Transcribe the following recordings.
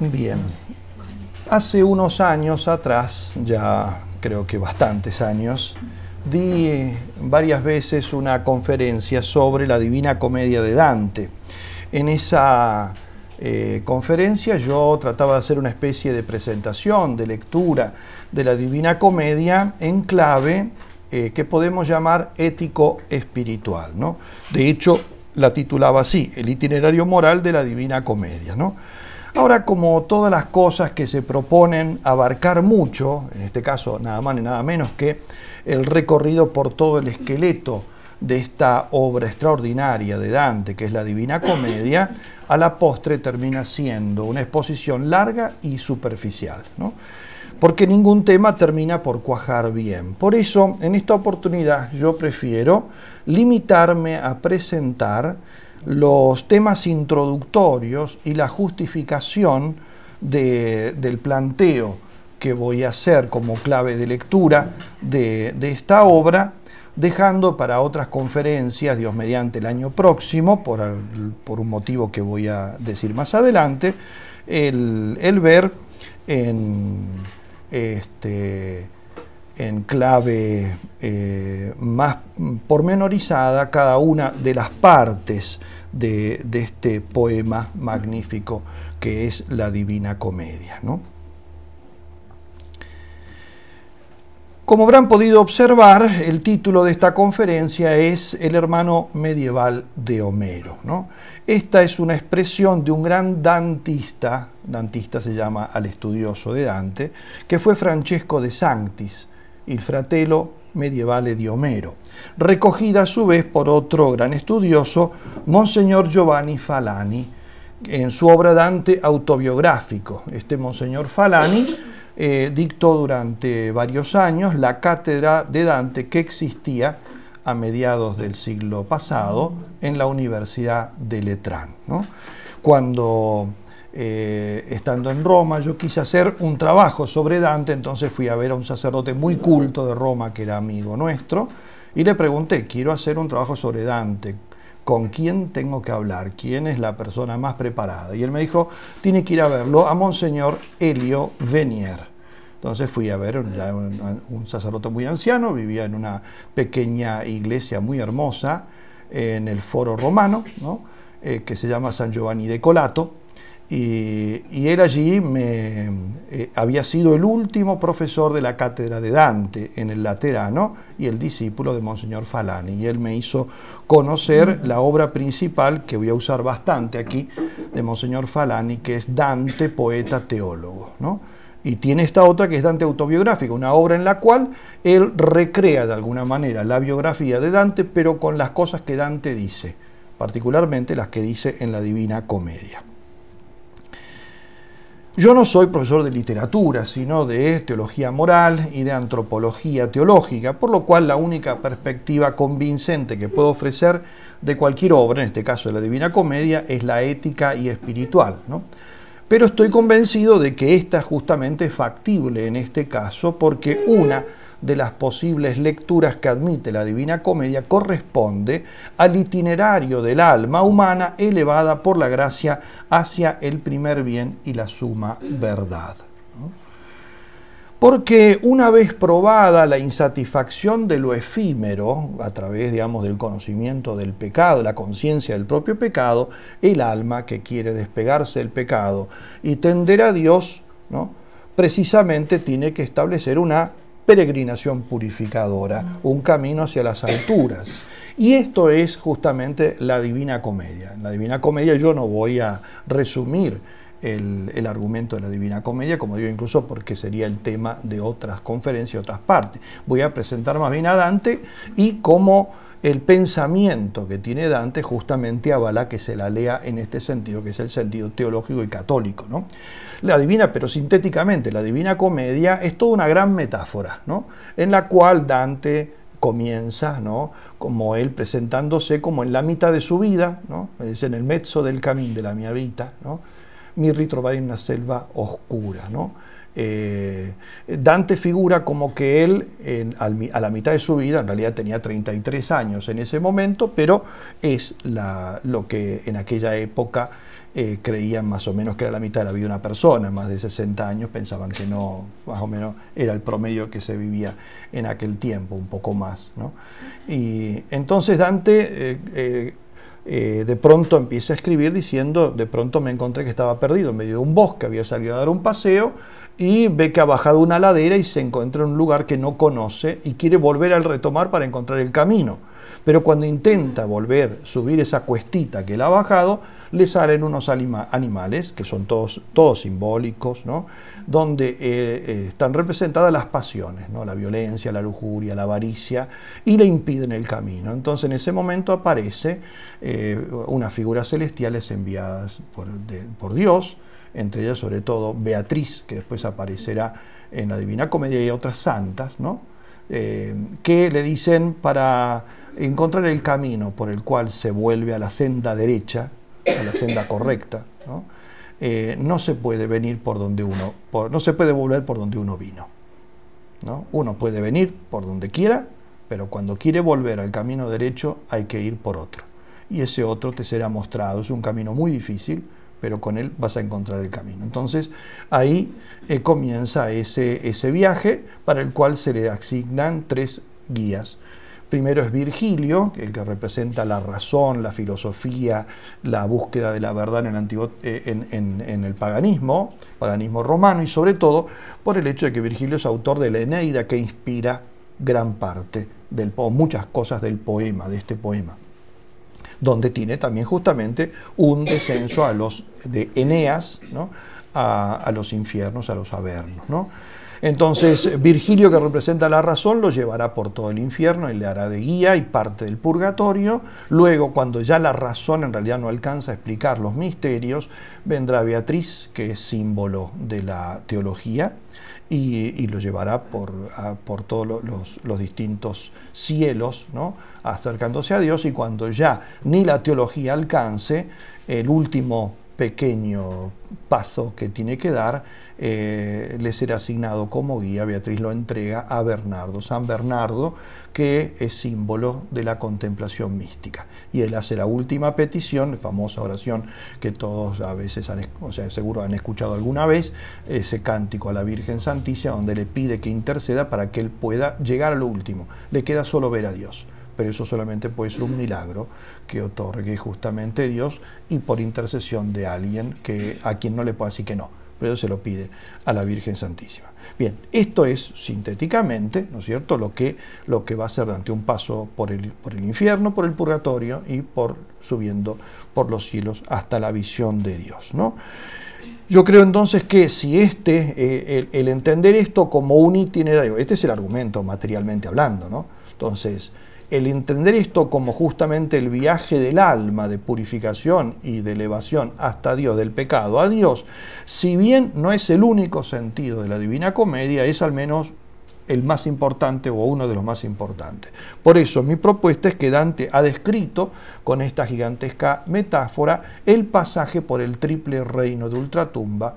Bien. Hace unos años atrás, ya creo que bastantes años, di varias veces una conferencia sobre la Divina Comedia de Dante. En esa eh, conferencia yo trataba de hacer una especie de presentación, de lectura de la Divina Comedia en clave eh, que podemos llamar ético-espiritual. ¿no? De hecho, la titulaba así, el itinerario moral de la Divina Comedia. Ahora, como todas las cosas que se proponen abarcar mucho, en este caso nada más ni nada menos que el recorrido por todo el esqueleto de esta obra extraordinaria de Dante, que es la Divina Comedia, a la postre termina siendo una exposición larga y superficial, porque ningún tema termina por cuajar bien. Por eso, en esta oportunidad yo prefiero limitarme a presentar los temas introductorios y la justificación del planteo que voy a hacer como clave de lectura de, esta obra, dejando para otras conferencias, Dios mediante el año próximo, por, un motivo que voy a decir más adelante, el, el ver en este, en clave eh, más pormenorizada cada una de las partes de, este poema magnífico que es la Divina Comedia. Como habrán podido observar, el título de esta conferencia es El hermano medieval de Homero. Esta es una expresión de un gran dantista, dantista se llama al estudioso de Dante, que fue Francesco de Sanctis, Il Fratello medievale de Homero, recogida a su vez por otro gran estudioso, Monseñor Giovanni Falani, en su obra Dante autobiográfico. Este Monseñor Falani eh, dictó durante varios años la cátedra de Dante que existía a mediados del siglo pasado en la Universidad de Letrán. Cuando eh, estando en Roma, yo quise hacer un trabajo sobre Dante, entonces fui a ver a un sacerdote muy culto de Roma, que era amigo nuestro, y le pregunté, quiero hacer un trabajo sobre Dante, ¿con quién tengo que hablar? ¿Quién es la persona más preparada? Y él me dijo, tiene que ir a verlo a Monseñor Helio Venier. Entonces fui a ver a un, sacerdote muy anciano, vivía en una pequeña iglesia muy hermosa en el foro romano, eh, que se llama San Giovanni de Colato, y, él allí me, eh, había sido el último profesor de la cátedra de Dante en el Laterano y el discípulo de Monseñor Falani. Y él me hizo conocer la obra principal, que voy a usar bastante aquí, de Monseñor Falani, que es Dante, poeta, teólogo. Y tiene esta otra que es Dante autobiográfico una obra en la cual él recrea de alguna manera la biografía de Dante, pero con las cosas que Dante dice, particularmente las que dice en la Divina Comedia. Yo no soy profesor de literatura, sino de teología moral y de antropología teológica, por lo cual la única perspectiva convincente que puedo ofrecer de cualquier obra, en este caso de la Divina Comedia, es la ética y espiritual. ¿no? Pero estoy convencido de que esta justamente es factible en este caso porque una de las posibles lecturas que admite la Divina Comedia corresponde al itinerario del alma humana elevada por la gracia hacia el primer bien y la suma verdad. Porque una vez probada la insatisfacción de lo efímero, a través, digamos, del conocimiento del pecado, la conciencia del propio pecado, el alma que quiere despegarse del pecado y tender a Dios, ¿no? precisamente tiene que establecer una peregrinación purificadora, un camino hacia las alturas. Y esto es justamente la Divina Comedia. En la Divina Comedia yo no voy a resumir el, argumento de la Divina Comedia, como digo, incluso porque sería el tema de otras conferencias, otras partes. Voy a presentar más bien a Dante y cómo el pensamiento que tiene Dante justamente avala que se la lea en este sentido, que es el sentido teológico y católico. ¿no? La divina, pero sintéticamente, la divina comedia es toda una gran metáfora, ¿no? En la cual Dante comienza, ¿no? Como él presentándose como en la mitad de su vida, ¿no? Es en el mezzo del camino de la mia vita, ¿no? Mi va en una selva oscura, ¿no? Eh, Dante figura como que él a la mitad de su vida, en realidad tenía 33 años en ese momento, pero es lo que en aquella época eh, creían más o menos que era la mitad de la vida una persona, más de 60 años pensaban que no, más o menos era el promedio que se vivía en aquel tiempo, un poco más. ¿no? Y entonces Dante... Eh, eh, de pronto empieza a escribir diciendo, de pronto me encontré que estaba perdido en medio de un bosque, había salido a dar un paseo y ve que ha bajado una ladera y se encuentra en un lugar que no conoce y quiere volver al retomar para encontrar el camino. Pero cuando intenta volver, subir esa cuestita que él ha bajado, le salen unos animales, que son todos, todos simbólicos, donde eh, eh, están representadas las pasiones, ¿no? la violencia, la lujuria, la avaricia, y le impiden el camino. Entonces en ese momento aparece eh, unas figuras celestiales enviadas por, Dios, entre ellas sobre todo Beatriz, que después aparecerá en la Divina Comedia y otras santas, ¿no? que le dicen para encontrar el camino por el cual se vuelve a la senda derecha, a la senda correcta. Eh, ¿no? se puede venir por donde uno, no se puede volver por donde uno vino. ¿no? Uno puede venir por donde quiera, pero cuando quiere volver al camino derecho hay que ir por otro. Y ese otro te será mostrado. Es un camino muy difícil, pero con él vas a encontrar el camino. Entonces ahí eh, comienza ese viaje para el cual se le asignan tres guías Primero es Virgilio, el que representa la razón, la filosofía, la búsqueda de la verdad en el, eh, en, el paganismo, paganismo romano, y sobre todo por el hecho de que Virgilio es autor de la Eneida que inspira gran parte del muchas cosas del poema, de este poema, donde tiene también justamente un descenso a los de Eneas, a, los infiernos, a los avernos. Entonces Virgilio, que representa la razón, lo llevará por todo el infierno y le hará de guía y parte del purgatorio. Luego, cuando ya la razón en realidad no alcanza a explicar los misterios, vendrá Beatriz, que es símbolo de la teología, y, lo llevará por, todos los, los, distintos cielos, ¿no? acercándose a Dios, y cuando ya ni la teología alcance, el último pequeño paso que tiene que dar eh, le será asignado como guía. Beatriz lo entrega a Bernardo, San Bernardo, que es símbolo de la contemplación mística. Y él hace la última petición, la famosa oración que todos a veces, han, o sea, seguro han escuchado alguna vez, ese cántico a la Virgen Santísima, donde le pide que interceda para que él pueda llegar a lo último. Le queda solo ver a Dios pero eso solamente puede ser un milagro que otorgue justamente Dios y por intercesión de alguien que a quien no le pueda decir que no pero se lo pide a la Virgen Santísima. Bien, esto es sintéticamente, ¿no es cierto?, lo que, lo que va a ser durante un paso por el, por el infierno, por el purgatorio y por subiendo por los cielos hasta la visión de Dios, ¿no? Yo creo entonces que si este, eh, el, el, entender esto como un itinerario, este es el argumento materialmente hablando, ¿no? Entonces, el entender esto como justamente el viaje del alma de purificación y de elevación hasta Dios, del pecado a Dios, si bien no es el único sentido de la Divina Comedia, es al menos el más importante o uno de los más importantes. Por eso mi propuesta es que Dante ha descrito con esta gigantesca metáfora el pasaje por el triple reino de ultratumba,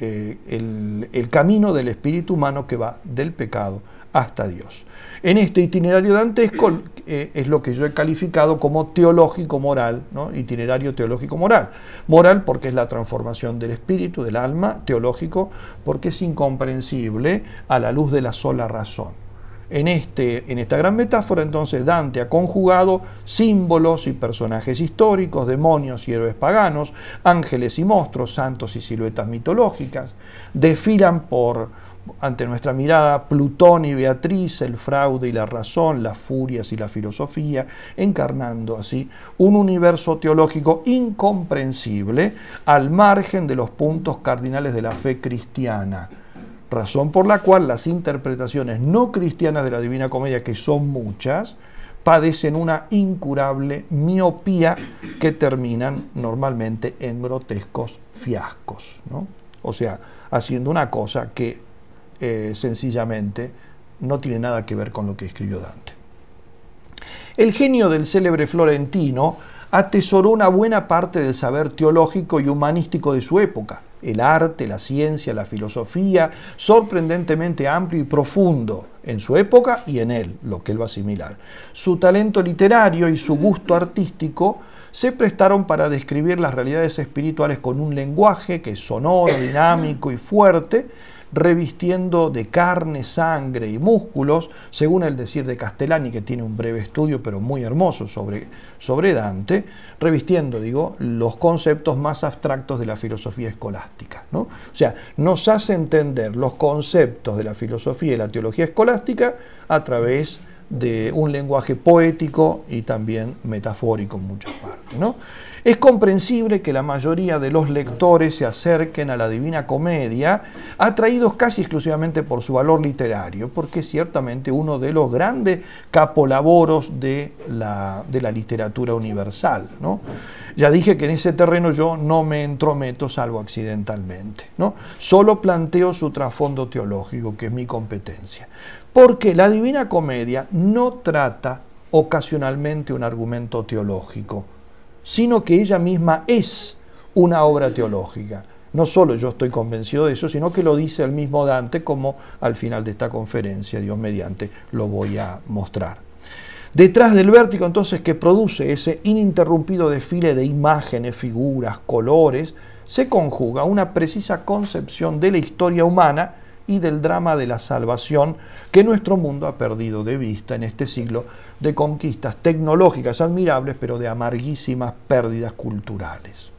eh, el camino del espíritu humano que va del pecado hasta Dios. En este itinerario dantesco eh, es lo que yo he calificado como teológico moral, ¿no? itinerario teológico moral. Moral porque es la transformación del espíritu, del alma, teológico porque es incomprensible a la luz de la sola razón. En, este, en, esta gran metáfora, entonces, Dante ha conjugado símbolos y personajes históricos, demonios y héroes paganos, ángeles y monstruos, santos y siluetas mitológicas, desfilan por ante nuestra mirada Plutón y Beatriz, el fraude y la razón, las furias y la filosofía, encarnando así un universo teológico incomprensible al margen de los puntos cardinales de la fe cristiana. Razón por la cual las interpretaciones no cristianas de la Divina Comedia, que son muchas, padecen una incurable miopía que terminan normalmente en grotescos fiascos. O sea, haciendo una cosa que eh, sencillamente, no tiene nada que ver con lo que escribió Dante. El genio del célebre florentino atesoró una buena parte del saber teológico y humanístico de su época, el arte, la ciencia, la filosofía, sorprendentemente amplio y profundo en su época y en él, lo que él va a asimilar. Su talento literario y su gusto artístico se prestaron para describir las realidades espirituales con un lenguaje que es sonoro, dinámico y fuerte, revistiendo de carne, sangre y músculos, según el decir de Castellani, que tiene un breve estudio, pero muy hermoso, sobre, sobre Dante, revistiendo, digo, los conceptos más abstractos de la filosofía escolástica. ¿no? O sea, nos hace entender los conceptos de la filosofía y la teología escolástica a través de un lenguaje poético y también metafórico en muchas partes. ¿no? Es comprensible que la mayoría de los lectores se acerquen a la Divina Comedia, atraídos casi exclusivamente por su valor literario, porque es ciertamente uno de los grandes capolaboros de la, literatura universal. Ya dije que en ese terreno yo no me entrometo salvo accidentalmente, solo planteo su trasfondo teológico, que es mi competencia. Porque la Divina Comedia no trata ocasionalmente un argumento teológico, sino que ella misma es una obra teológica. No solo yo estoy convencido de eso, sino que lo dice el mismo Dante, como al final de esta conferencia, Dios mediante, lo voy a mostrar. Detrás del vértigo entonces que produce ese ininterrumpido desfile de imágenes, figuras, colores, se conjuga una precisa concepción de la historia humana y del drama de la salvación que nuestro mundo ha perdido de vista en este siglo de conquistas tecnológicas admirables, pero de amarguísimas pérdidas culturales.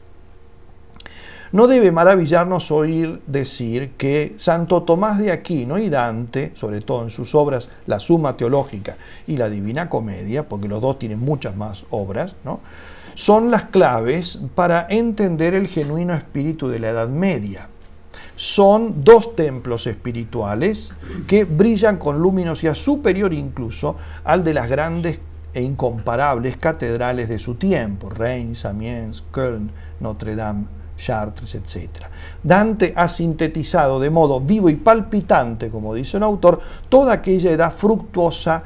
No debe maravillarnos oír decir que Santo Tomás de Aquino y Dante, sobre todo en sus obras La Suma Teológica y La Divina Comedia, porque los dos tienen muchas más obras, son las claves para entender el genuino espíritu de la Edad Media son dos templos espirituales que brillan con luminosidad superior incluso al de las grandes e incomparables catedrales de su tiempo, Reims, Amiens, Köln, Notre Dame, Chartres, etc. Dante ha sintetizado de modo vivo y palpitante, como dice el autor, toda aquella edad fructuosa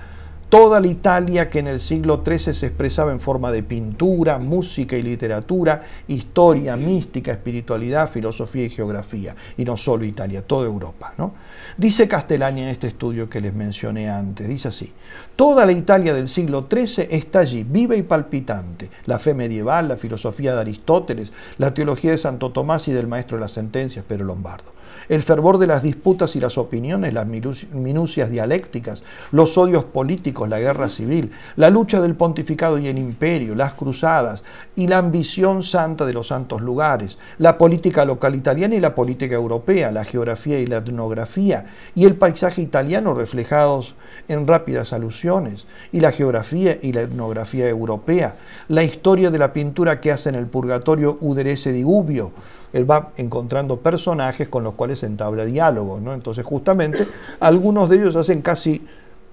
toda la Italia que en el siglo XIII se expresaba en forma de pintura, música y literatura, historia, mística, espiritualidad, filosofía y geografía. Y no solo Italia, toda Europa. ¿no? Dice Castellani en este estudio que les mencioné antes, dice así, toda la Italia del siglo XIII está allí, viva y palpitante. La fe medieval, la filosofía de Aristóteles, la teología de Santo Tomás y del maestro de las sentencias, pero Lombardo el fervor de las disputas y las opiniones, las minucias dialécticas, los odios políticos, la guerra civil, la lucha del pontificado y el imperio, las cruzadas y la ambición santa de los santos lugares, la política local italiana y la política europea, la geografía y la etnografía y el paisaje italiano reflejados en rápidas alusiones, y la geografía y la etnografía europea, la historia de la pintura que hace en el purgatorio Uderese Digubio, él va encontrando personajes con los cuales entabla diálogos. ¿no? Entonces, justamente, algunos de ellos hacen casi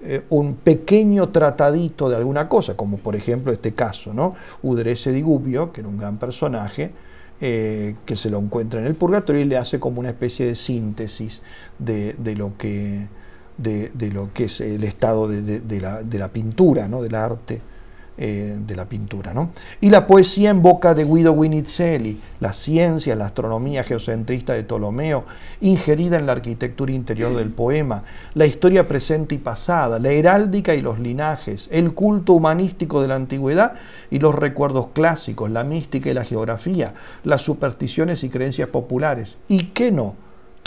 eh, un pequeño tratadito de alguna cosa, como por ejemplo este caso, ¿no? Udrese di que era un gran personaje, eh, que se lo encuentra en el purgatorio y le hace como una especie de síntesis de, lo, que, es el estado de, la, pintura, ¿no? del arte. Eh, de la pintura. Y la poesía en boca de Guido Winizelli, la ciencia, la astronomía geocentrista de Ptolomeo, ingerida en la arquitectura interior del poema, la historia presente y pasada, la heráldica y los linajes, el culto humanístico de la antigüedad y los recuerdos clásicos, la mística y la geografía, las supersticiones y creencias populares. ¿Y qué no?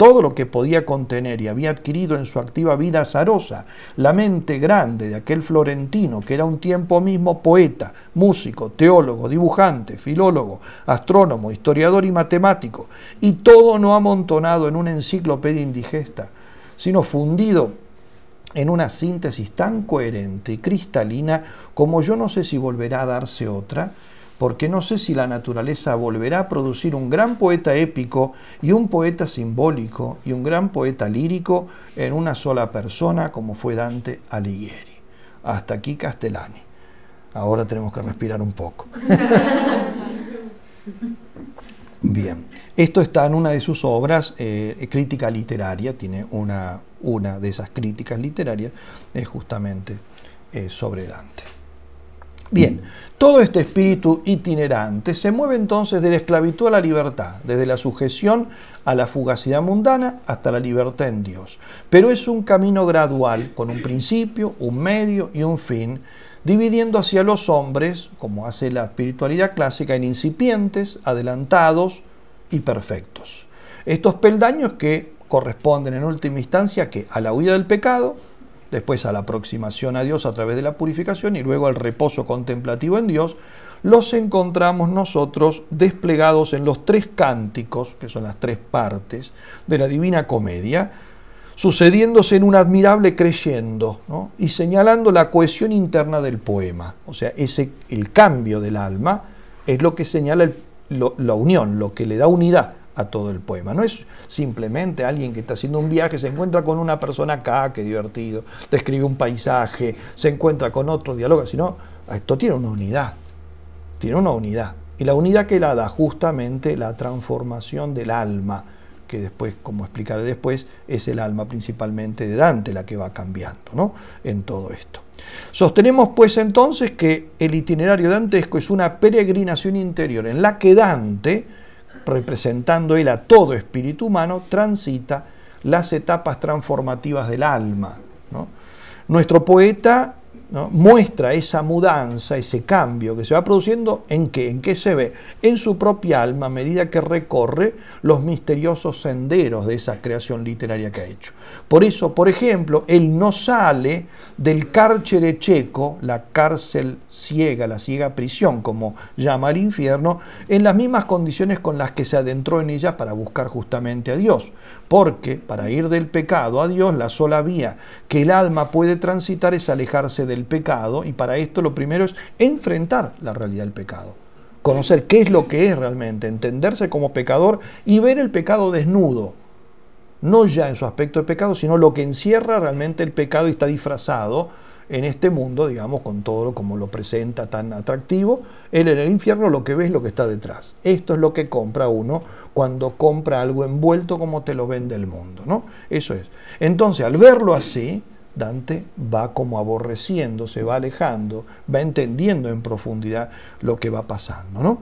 todo lo que podía contener y había adquirido en su activa vida azarosa, la mente grande de aquel florentino que era un tiempo mismo poeta, músico, teólogo, dibujante, filólogo, astrónomo, historiador y matemático, y todo no amontonado en una enciclopedia indigesta, sino fundido en una síntesis tan coherente y cristalina como yo no sé si volverá a darse otra, porque no sé si la naturaleza volverá a producir un gran poeta épico y un poeta simbólico y un gran poeta lírico en una sola persona como fue Dante Alighieri. Hasta aquí Castellani. Ahora tenemos que respirar un poco. Bien, esto está en una de sus obras, eh, Crítica Literaria, tiene una, de esas críticas literarias, eh, justamente eh, sobre Dante. Bien, todo este espíritu itinerante se mueve entonces de la esclavitud a la libertad, desde la sujeción a la fugacidad mundana hasta la libertad en Dios. Pero es un camino gradual, con un principio, un medio y un fin, dividiendo hacia los hombres, como hace la espiritualidad clásica, en incipientes, adelantados y perfectos. Estos peldaños que corresponden en última instancia que a la huida del pecado, después a la aproximación a Dios a través de la purificación y luego al reposo contemplativo en Dios, los encontramos nosotros desplegados en los tres cánticos, que son las tres partes, de la Divina Comedia, sucediéndose en un admirable creyendo y señalando la cohesión interna del poema. O sea, ese, el cambio del alma es lo que señala la unión, lo que le da unidad a todo el poema. No es simplemente alguien que está haciendo un viaje, se encuentra con una persona acá, qué divertido, describe un paisaje, se encuentra con otro, diálogo, sino ah, esto tiene una unidad, tiene una unidad. Y la unidad que la da justamente la transformación del alma, que después, como explicaré después, es el alma principalmente de Dante la que va cambiando ¿no? en todo esto. Sostenemos pues entonces que el itinerario dantesco es una peregrinación interior en la que Dante, representando él a todo espíritu humano, transita las etapas transformativas del alma. Nuestro poeta muestra esa mudanza, ese cambio que se va produciendo en qué, en qué se ve, en su propia alma a medida que recorre los misteriosos senderos de esa creación literaria que ha hecho. Por eso, por ejemplo, él no sale del cárcere checo, la cárcel ciega, la ciega prisión, como llama el infierno, en las mismas condiciones con las que se adentró en ella para buscar justamente a Dios porque para ir del pecado a Dios la sola vía que el alma puede transitar es alejarse del pecado y para esto lo primero es enfrentar la realidad del pecado, conocer qué es lo que es realmente, entenderse como pecador y ver el pecado desnudo, no ya en su aspecto de pecado, sino lo que encierra realmente el pecado y está disfrazado en este mundo, digamos, con todo como lo presenta tan atractivo, él en el infierno lo que ve es lo que está detrás. Esto es lo que compra uno cuando compra algo envuelto como te lo vende el mundo, ¿no? Eso es. Entonces, al verlo así, Dante va como aborreciendo, se va alejando, va entendiendo en profundidad lo que va pasando, ¿no?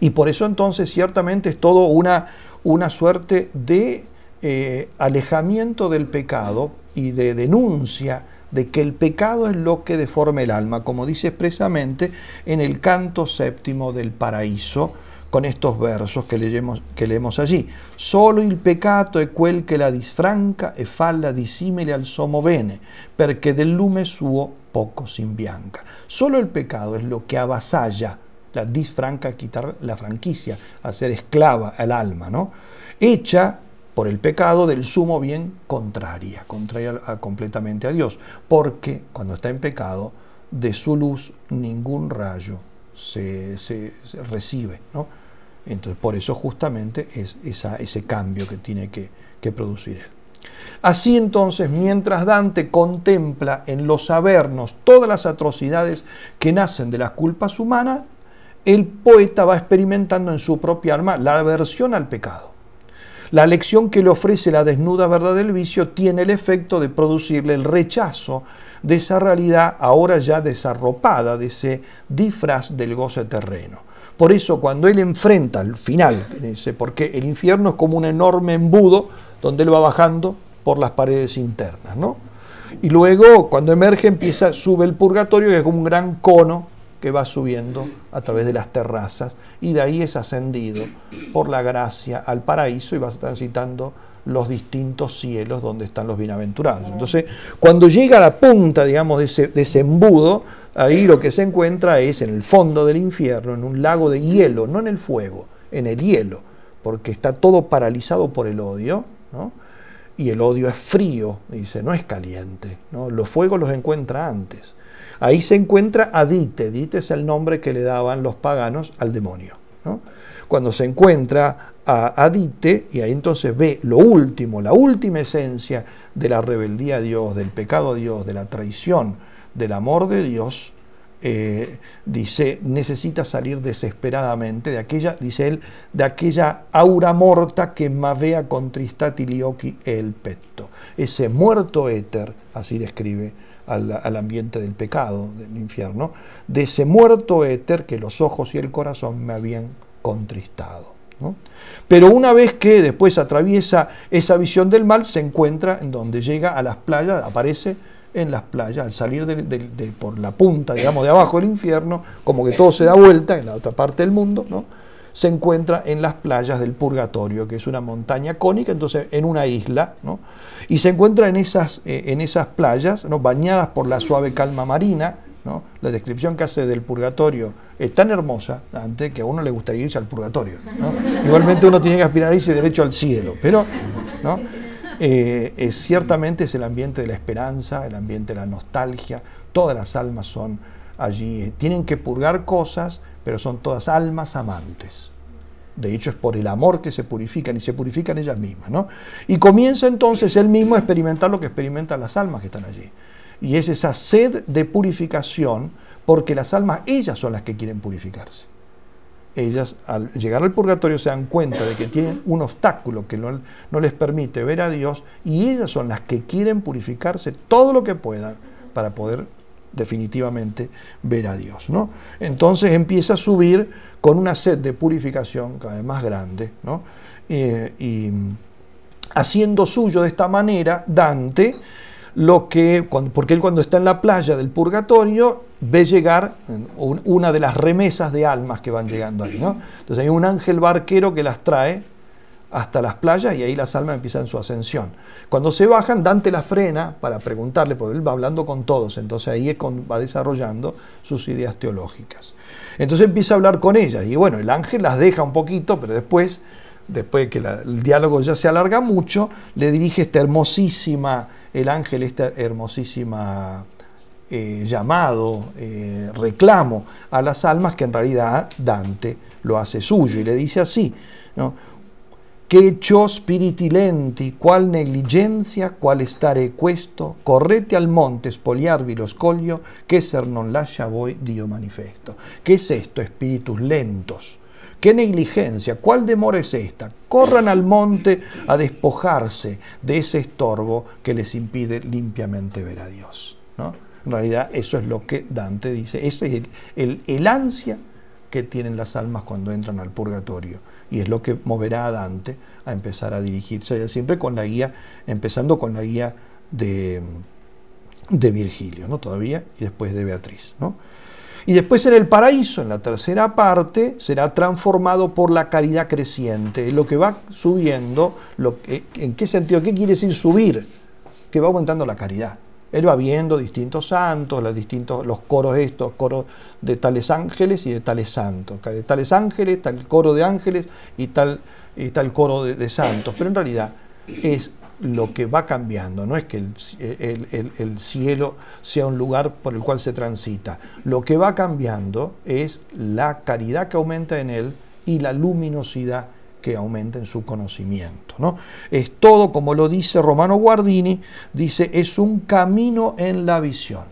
Y por eso entonces ciertamente es todo una, una suerte de eh, alejamiento del pecado y de denuncia de que el pecado es lo que deforma el alma, como dice expresamente en el canto séptimo del paraíso, con estos versos que, leemos, que leemos allí. Solo el pecado è quel que la disfranca e falla al somo bene, perché del lume suo poco sin Solo el pecado es lo que avasalla, la disfranca, quitar la franquicia, hacer esclava al alma, ¿no? Hecha por el pecado del sumo bien contraria, contraria completamente a Dios, porque cuando está en pecado, de su luz ningún rayo se, recibe. Entonces, por eso justamente es ese cambio que tiene que, que producir él. Así entonces, mientras Dante contempla en los sabernos todas las atrocidades que nacen de las culpas humanas, el poeta va experimentando en su propia alma la aversión al pecado. La lección que le ofrece la desnuda verdad del vicio tiene el efecto de producirle el rechazo de esa realidad ahora ya desarropada, de ese disfraz del goce terreno. Por eso cuando él enfrenta al final, porque el infierno es como un enorme embudo donde él va bajando por las paredes internas, ¿no? Y luego cuando emerge empieza, sube el purgatorio que es como un gran cono que va subiendo a través de las terrazas y de ahí es ascendido por la gracia al paraíso y va transitando los distintos cielos donde están los bienaventurados. Entonces, cuando llega a la punta, digamos, de ese, embudo, ahí lo que se encuentra es en el fondo del infierno, en un lago de hielo, no en el fuego, en el hielo, porque está todo paralizado por el odio, y el odio es frío, dice, no es caliente. ¿no? Los fuegos los encuentra antes. Ahí se encuentra Adite. Dite es el nombre que le daban los paganos al demonio. Cuando se encuentra a Adite, y ahí entonces ve lo último, la última esencia de la rebeldía a Dios, del pecado a Dios, de la traición, del amor de Dios, eh, dice, necesita salir desesperadamente de aquella, dice él, de aquella aura morta que mavea con tristati el petto. Ese muerto éter, así describe al, ambiente del pecado, del infierno, de ese muerto éter que los ojos y el corazón me habían contristado. Pero una vez que después atraviesa esa visión del mal, se encuentra en donde llega a las playas, aparece en las playas, al salir por la punta, digamos, de abajo del infierno, como que todo se da vuelta en la otra parte del mundo, ¿no? se encuentra en las playas del Purgatorio, que es una montaña cónica, entonces en una isla, y se encuentra en esas, eh, en esas playas, ¿no? bañadas por la suave calma marina, ¿no? La descripción que hace del purgatorio es tan hermosa, antes que a uno le gustaría irse al purgatorio. Igualmente uno tiene que aspirar a irse derecho al cielo, pero ¿no? Eh, es, ciertamente es el ambiente de la esperanza, el ambiente de la nostalgia, todas las almas son allí, eh, tienen que purgar cosas, pero son todas almas amantes. De hecho, es por el amor que se purifican y se purifican ellas mismas. Y comienza entonces él mismo a experimentar lo que experimentan las almas que están allí. Y es esa sed de purificación, porque las almas, ellas son las que quieren purificarse. Ellas, al llegar al purgatorio, se dan cuenta de que tienen un obstáculo que no, no les permite ver a Dios, y ellas son las que quieren purificarse todo lo que puedan para poder definitivamente ver a Dios. ¿no? Entonces empieza a subir con una sed de purificación cada vez más grande, ¿no? Eh, y haciendo suyo de esta manera Dante lo que, porque él cuando está en la playa del purgatorio ve llegar una de las remesas de almas que van llegando ahí. ¿no? Entonces hay un ángel barquero que las trae hasta las playas y ahí las almas empiezan su ascensión. Cuando se bajan, Dante la frena para preguntarle, porque él va hablando con todos, entonces ahí va desarrollando sus ideas teológicas. Entonces empieza a hablar con ellas y bueno, el ángel las deja un poquito, pero después, después de que el diálogo ya se alarga mucho, le dirige esta hermosísima, el ángel esta hermosísima... Eh, llamado, eh, reclamo a las almas que en realidad Dante lo hace suyo y le dice así, ¿no? hecho, spiriti lenti, qual negligencia, qual stare questo, correte al monte, spogliarvi los scoglio, que ser non lascia voi Dio manifesto. ¿Qué es esto, espíritus lentos? ¿Qué negligencia? ¿Cuál demora es esta? Corran al monte a despojarse de ese estorbo que les impide limpiamente ver a Dios. ¿no? En realidad eso es lo que Dante dice. Ese es el ansia que tienen las almas cuando entran al purgatorio y es lo que moverá a Dante a empezar a dirigirse siempre con la guía, empezando con la guía de, de Virgilio, ¿no? Todavía, y después de Beatriz, ¿no? Y después en el paraíso, en la tercera parte, será transformado por la caridad creciente, lo que va subiendo, lo que, ¿en qué sentido? ¿Qué quiere decir subir? Que va aumentando la caridad. Él va viendo distintos santos, los, distintos, los coros estos, coros de tales ángeles y de tales santos. De tales ángeles, tal coro de ángeles y tal, tal coro de, santos. Pero en realidad es lo que va cambiando, no es que el, el cielo sea un lugar por el cual se transita. Lo que va cambiando es la caridad que aumenta en él y la luminosidad que aumenten su conocimiento. ¿no? Es todo, como lo dice Romano Guardini, dice, es un camino en la visión.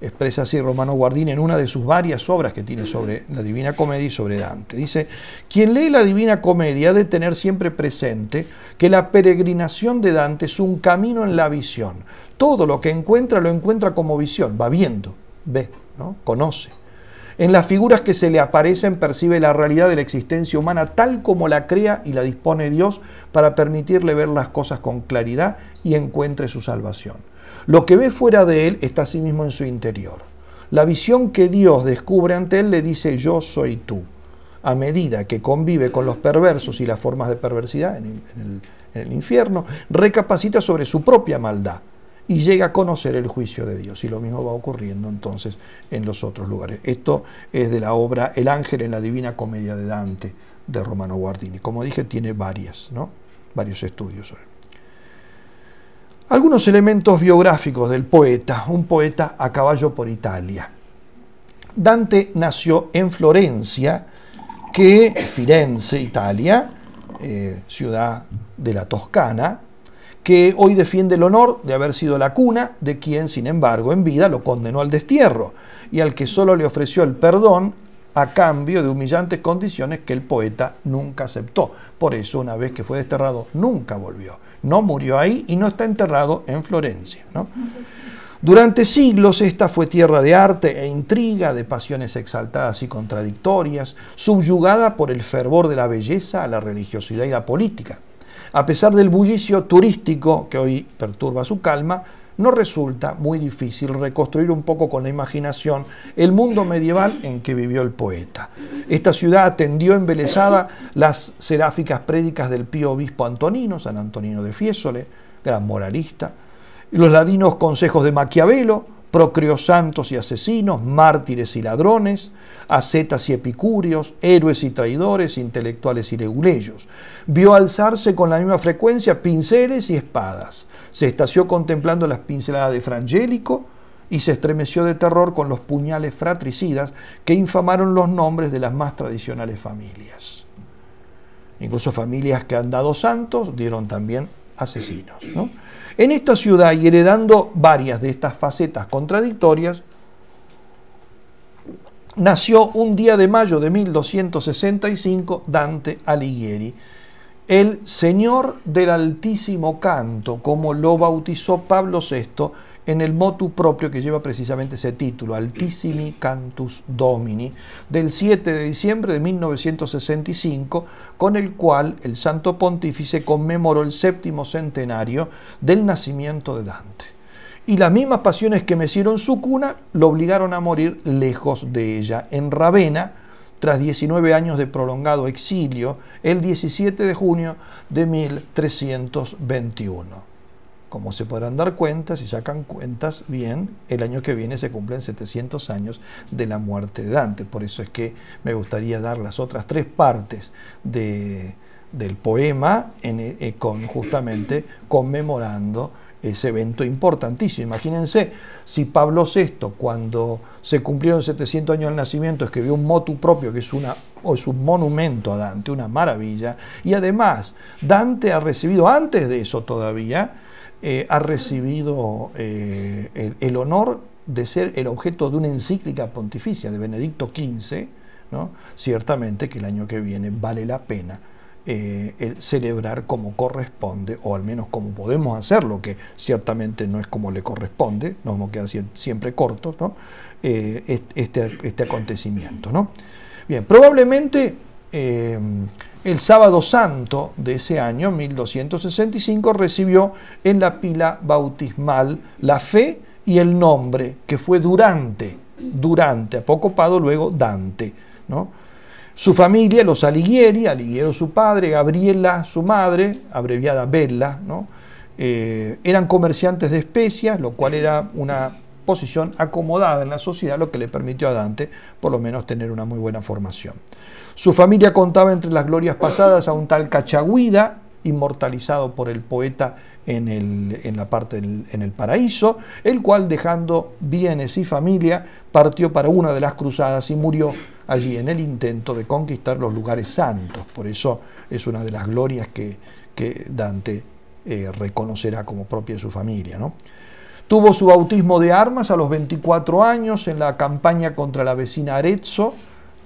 Expresa así Romano Guardini en una de sus varias obras que tiene sobre la Divina Comedia y sobre Dante. Dice, quien lee la Divina Comedia ha de tener siempre presente que la peregrinación de Dante es un camino en la visión. Todo lo que encuentra lo encuentra como visión, va viendo, ve, ¿no? conoce. En las figuras que se le aparecen percibe la realidad de la existencia humana tal como la crea y la dispone Dios para permitirle ver las cosas con claridad y encuentre su salvación. Lo que ve fuera de él está a sí mismo en su interior. La visión que Dios descubre ante él le dice yo soy tú. A medida que convive con los perversos y las formas de perversidad en el, en el infierno, recapacita sobre su propia maldad y llega a conocer el juicio de Dios. Y lo mismo va ocurriendo entonces en los otros lugares. Esto es de la obra El ángel en la divina comedia de Dante de Romano Guardini. Como dije, tiene varias, ¿no? varios estudios. Algunos elementos biográficos del poeta, un poeta a caballo por Italia. Dante nació en Florencia, que Firenze, Italia, eh, ciudad de la Toscana, que hoy defiende el honor de haber sido la cuna de quien, sin embargo, en vida lo condenó al destierro y al que solo le ofreció el perdón a cambio de humillantes condiciones que el poeta nunca aceptó. Por eso, una vez que fue desterrado, nunca volvió. No murió ahí y no está enterrado en Florencia. Durante siglos esta fue tierra de arte e intriga, de pasiones exaltadas y contradictorias, subyugada por el fervor de la belleza a la religiosidad y la política a pesar del bullicio turístico que hoy perturba su calma, no resulta muy difícil reconstruir un poco con la imaginación el mundo medieval en que vivió el poeta. Esta ciudad atendió embelesada las seráficas prédicas del pío obispo Antonino, San Antonino de Fiesole, gran moralista, los ladinos consejos de Maquiavelo, santos y asesinos, mártires y ladrones, ascetas y epicúreos, héroes y traidores, intelectuales y leguleyos. Vio alzarse con la misma frecuencia pinceles y espadas. Se estació contemplando las pinceladas de Frangélico y se estremeció de terror con los puñales fratricidas que infamaron los nombres de las más tradicionales familias. Incluso familias que han dado santos dieron también asesinos. ¿no? En esta ciudad y heredando varias de estas facetas contradictorias, nació un día de mayo de 1265 Dante Alighieri, el Señor del Altísimo Canto, como lo bautizó Pablo VI en el motu propio que lleva precisamente ese título, Altissimi Cantus Domini, del 7 de diciembre de 1965, con el cual el Santo Pontífice conmemoró el séptimo centenario del nacimiento de Dante. Y las mismas pasiones que mecieron su cuna lo obligaron a morir lejos de ella, en Ravenna, tras 19 años de prolongado exilio, el 17 de junio de 1321. Como se podrán dar cuenta, si sacan cuentas bien, el año que viene se cumplen 700 años de la muerte de Dante. Por eso es que me gustaría dar las otras tres partes del poema eh, eh, con, justamente conmemorando ese evento importantísimo. Imagínense si Pablo VI, cuando se cumplieron 700 años del nacimiento, escribió un motu propio, que es, una, es un monumento a Dante, una maravilla. Y además, Dante ha recibido antes de eso todavía eh, ha recibido eh, el, honor de ser el objeto de una encíclica pontificia de Benedicto XV, ¿no? ciertamente que el año que viene vale la pena eh, celebrar como corresponde, o al menos como podemos hacerlo, que ciertamente no es como le corresponde, nos vamos a quedar siempre cortos, ¿no? este, este acontecimiento. ¿no? Bien, probablemente eh, el sábado santo de ese año, 1265, recibió en la pila bautismal la fe y el nombre, que fue Durante, Durante, Pado luego Dante. Su familia, los Alighieri, Alighiero su padre, Gabriela su madre, abreviada Bella, eh, eran comerciantes de especias, lo cual era una posición acomodada en la sociedad, lo que le permitió a Dante por lo menos tener una muy buena formación. Su familia contaba entre las glorias pasadas a un tal Cachagüida, inmortalizado por el poeta en, el, la parte en el paraíso, el cual dejando bienes y familia partió para una de las cruzadas y murió allí en el intento de conquistar los lugares santos. Por eso es una de las glorias que, Dante eh, reconocerá como propia de su familia. Tuvo su bautismo de armas a los 24 años en la campaña contra la vecina Arezzo,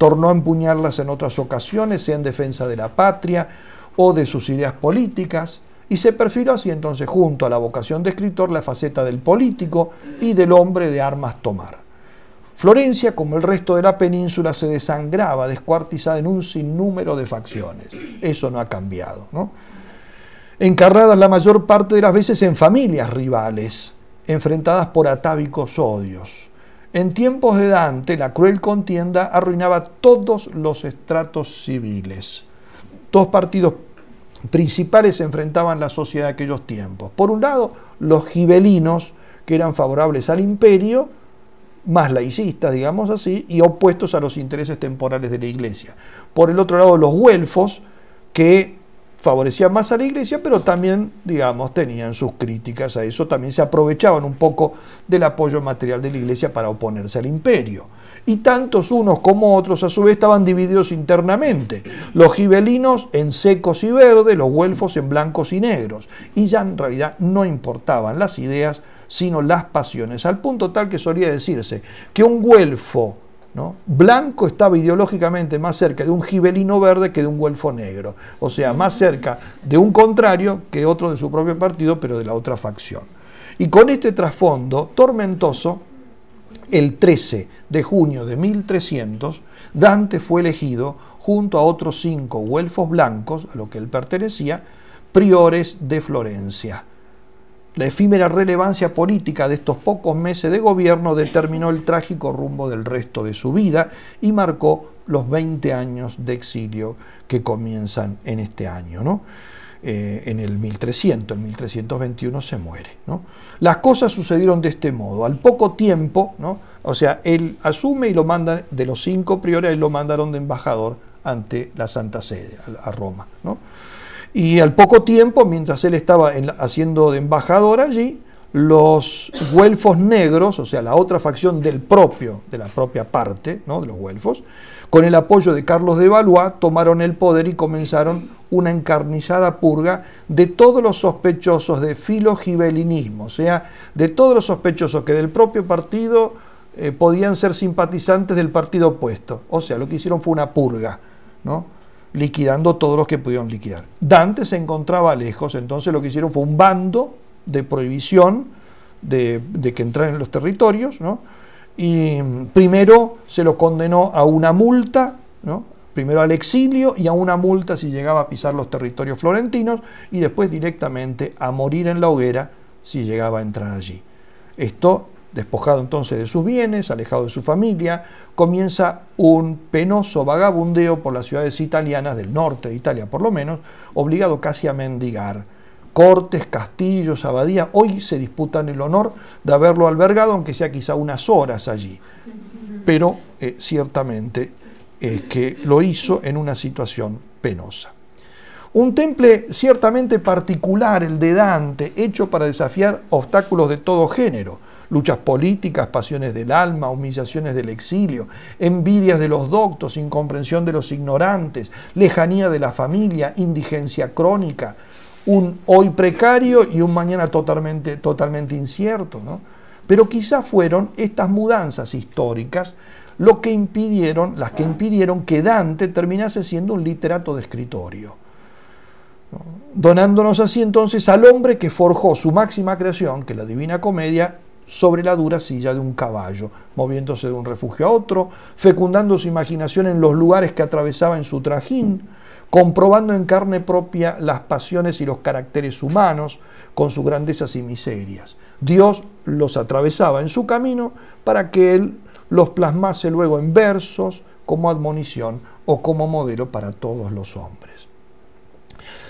tornó a empuñarlas en otras ocasiones, sea en defensa de la patria o de sus ideas políticas, y se perfiló así entonces junto a la vocación de escritor la faceta del político y del hombre de armas tomar. Florencia, como el resto de la península, se desangraba, descuartizada en un sinnúmero de facciones. Eso no ha cambiado. Encarradas Encarnadas la mayor parte de las veces en familias rivales, enfrentadas por atávicos odios. En tiempos de Dante, la cruel contienda arruinaba todos los estratos civiles. Dos partidos principales se enfrentaban la sociedad de aquellos tiempos. Por un lado, los gibelinos, que eran favorables al imperio, más laicistas, digamos así, y opuestos a los intereses temporales de la iglesia. Por el otro lado, los güelfos, que favorecía más a la iglesia, pero también, digamos, tenían sus críticas a eso, también se aprovechaban un poco del apoyo material de la iglesia para oponerse al imperio. Y tantos unos como otros a su vez estaban divididos internamente, los gibelinos en secos y verdes, los güelfos en blancos y negros, y ya en realidad no importaban las ideas, sino las pasiones, al punto tal que solía decirse que un güelfo Blanco estaba ideológicamente más cerca de un gibelino verde que de un güelfo negro, o sea, más cerca de un contrario que otro de su propio partido, pero de la otra facción. Y con este trasfondo tormentoso, el 13 de junio de 1300, Dante fue elegido junto a otros cinco güelfos blancos, a lo que él pertenecía, priores de Florencia. La efímera relevancia política de estos pocos meses de gobierno determinó el trágico rumbo del resto de su vida y marcó los 20 años de exilio que comienzan en este año. ¿no? Eh, en el 1300, en 1321 se muere. ¿no? Las cosas sucedieron de este modo. Al poco tiempo, ¿no? o sea, él asume y lo mandan, de los cinco priores, lo mandaron de embajador ante la Santa Sede, a, a Roma. ¿no? Y al poco tiempo, mientras él estaba haciendo de embajador allí, los güelfos negros, o sea, la otra facción del propio, de la propia parte, ¿no? de los güelfos, con el apoyo de Carlos de Valois, tomaron el poder y comenzaron una encarnizada purga de todos los sospechosos de filogibelinismo, o sea, de todos los sospechosos que del propio partido eh, podían ser simpatizantes del partido opuesto. O sea, lo que hicieron fue una purga, ¿no? liquidando todos los que pudieron liquidar. Dante se encontraba lejos, entonces lo que hicieron fue un bando de prohibición de, que entraran en los territorios, ¿no? y mm, primero se lo condenó a una multa, ¿no? primero al exilio y a una multa si llegaba a pisar los territorios florentinos, y después directamente a morir en la hoguera si llegaba a entrar allí. Esto Despojado entonces de sus bienes, alejado de su familia, comienza un penoso vagabundeo por las ciudades italianas, del norte de Italia por lo menos, obligado casi a mendigar. Cortes, castillos, abadías, hoy se disputan el honor de haberlo albergado, aunque sea quizá unas horas allí. Pero eh, ciertamente que lo hizo en una situación penosa. Un temple ciertamente particular, el de Dante, hecho para desafiar obstáculos de todo género luchas políticas, pasiones del alma, humillaciones del exilio, envidias de los doctos, incomprensión de los ignorantes, lejanía de la familia, indigencia crónica, un hoy precario y un mañana totalmente, totalmente incierto. Pero quizás fueron estas mudanzas históricas lo que impidieron, las que impidieron que Dante terminase siendo un literato de escritorio. Donándonos así entonces al hombre que forjó su máxima creación, que es la Divina Comedia, sobre la dura silla de un caballo, moviéndose de un refugio a otro, fecundando su imaginación en los lugares que atravesaba en su trajín, comprobando en carne propia las pasiones y los caracteres humanos, con sus grandezas y miserias. Dios los atravesaba en su camino para que Él los plasmase luego en versos como admonición o como modelo para todos los hombres.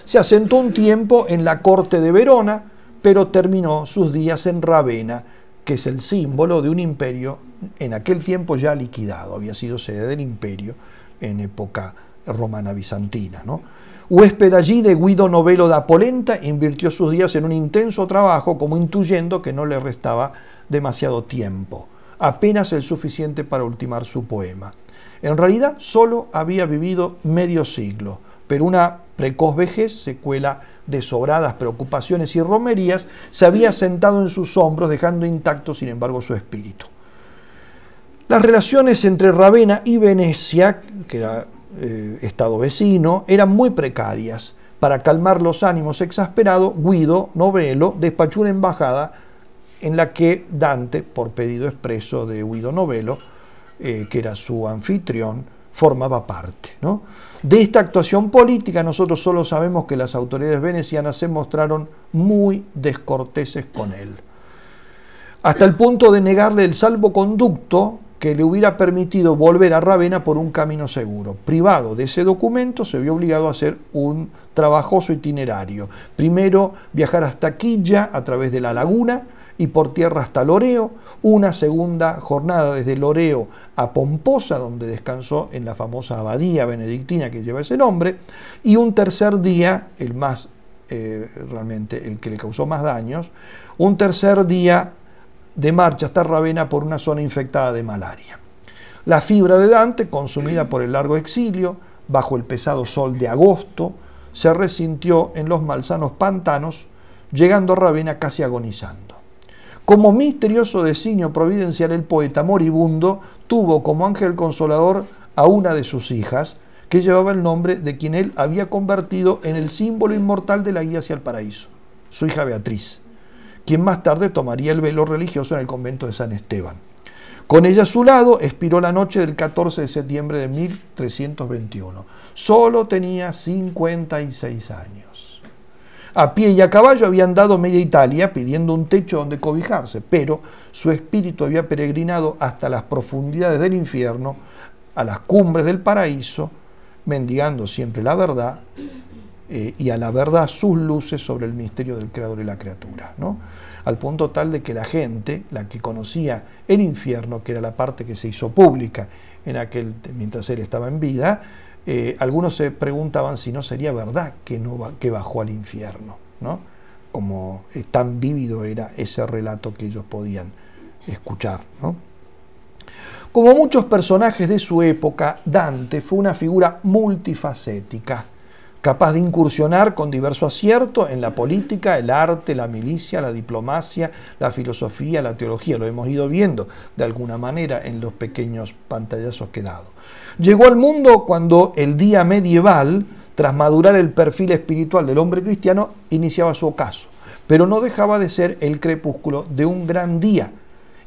Se asentó un tiempo en la corte de Verona, pero terminó sus días en Ravenna, que es el símbolo de un imperio en aquel tiempo ya liquidado, había sido sede del imperio en época romana bizantina. Huésped allí de Guido Novelo da Polenta, invirtió sus días en un intenso trabajo, como intuyendo que no le restaba demasiado tiempo, apenas el suficiente para ultimar su poema. En realidad solo había vivido medio siglo, pero una precoz vejez secuela de sobradas preocupaciones y romerías, se había mm. sentado en sus hombros, dejando intacto, sin embargo, su espíritu. Las relaciones entre Ravenna y Venecia, que era eh, estado vecino, eran muy precarias. Para calmar los ánimos exasperados, Guido Novelo despachó una embajada en la que Dante, por pedido expreso de Guido Novelo, eh, que era su anfitrión, formaba parte. De esta actuación política nosotros solo sabemos que las autoridades venecianas se mostraron muy descorteses con él, hasta el punto de negarle el salvoconducto que le hubiera permitido volver a Ravenna por un camino seguro. Privado de ese documento, se vio obligado a hacer un trabajoso itinerario. Primero viajar hasta Quilla a través de la laguna, y por tierra hasta Loreo, una segunda jornada desde Loreo a Pomposa, donde descansó en la famosa abadía benedictina que lleva ese nombre, y un tercer día, el más eh, realmente el que le causó más daños, un tercer día de marcha hasta Ravenna por una zona infectada de malaria. La fibra de Dante, consumida por el largo exilio, bajo el pesado sol de agosto, se resintió en los malsanos pantanos, llegando a Ravenna casi agonizando. Como misterioso designio providencial, el poeta moribundo tuvo como ángel consolador a una de sus hijas, que llevaba el nombre de quien él había convertido en el símbolo inmortal de la guía hacia el paraíso, su hija Beatriz, quien más tarde tomaría el velo religioso en el convento de San Esteban. Con ella a su lado, expiró la noche del 14 de septiembre de 1321. Solo tenía 56 años a pie y a caballo habían dado media Italia pidiendo un techo donde cobijarse, pero su espíritu había peregrinado hasta las profundidades del infierno, a las cumbres del paraíso, mendigando siempre la verdad eh, y a la verdad sus luces sobre el misterio del creador y la criatura, ¿no? al punto tal de que la gente, la que conocía el infierno, que era la parte que se hizo pública en aquel, mientras él estaba en vida, eh, algunos se preguntaban si no sería verdad que, no, que bajó al infierno, ¿no? como eh, tan vívido era ese relato que ellos podían escuchar. Como muchos personajes de su época, Dante fue una figura multifacética, capaz de incursionar con diverso acierto en la política, el arte, la milicia, la diplomacia, la filosofía, la teología. Lo hemos ido viendo de alguna manera en los pequeños pantallazos que he dado. Llegó al mundo cuando el día medieval, tras madurar el perfil espiritual del hombre cristiano, iniciaba su ocaso, pero no dejaba de ser el crepúsculo de un gran día.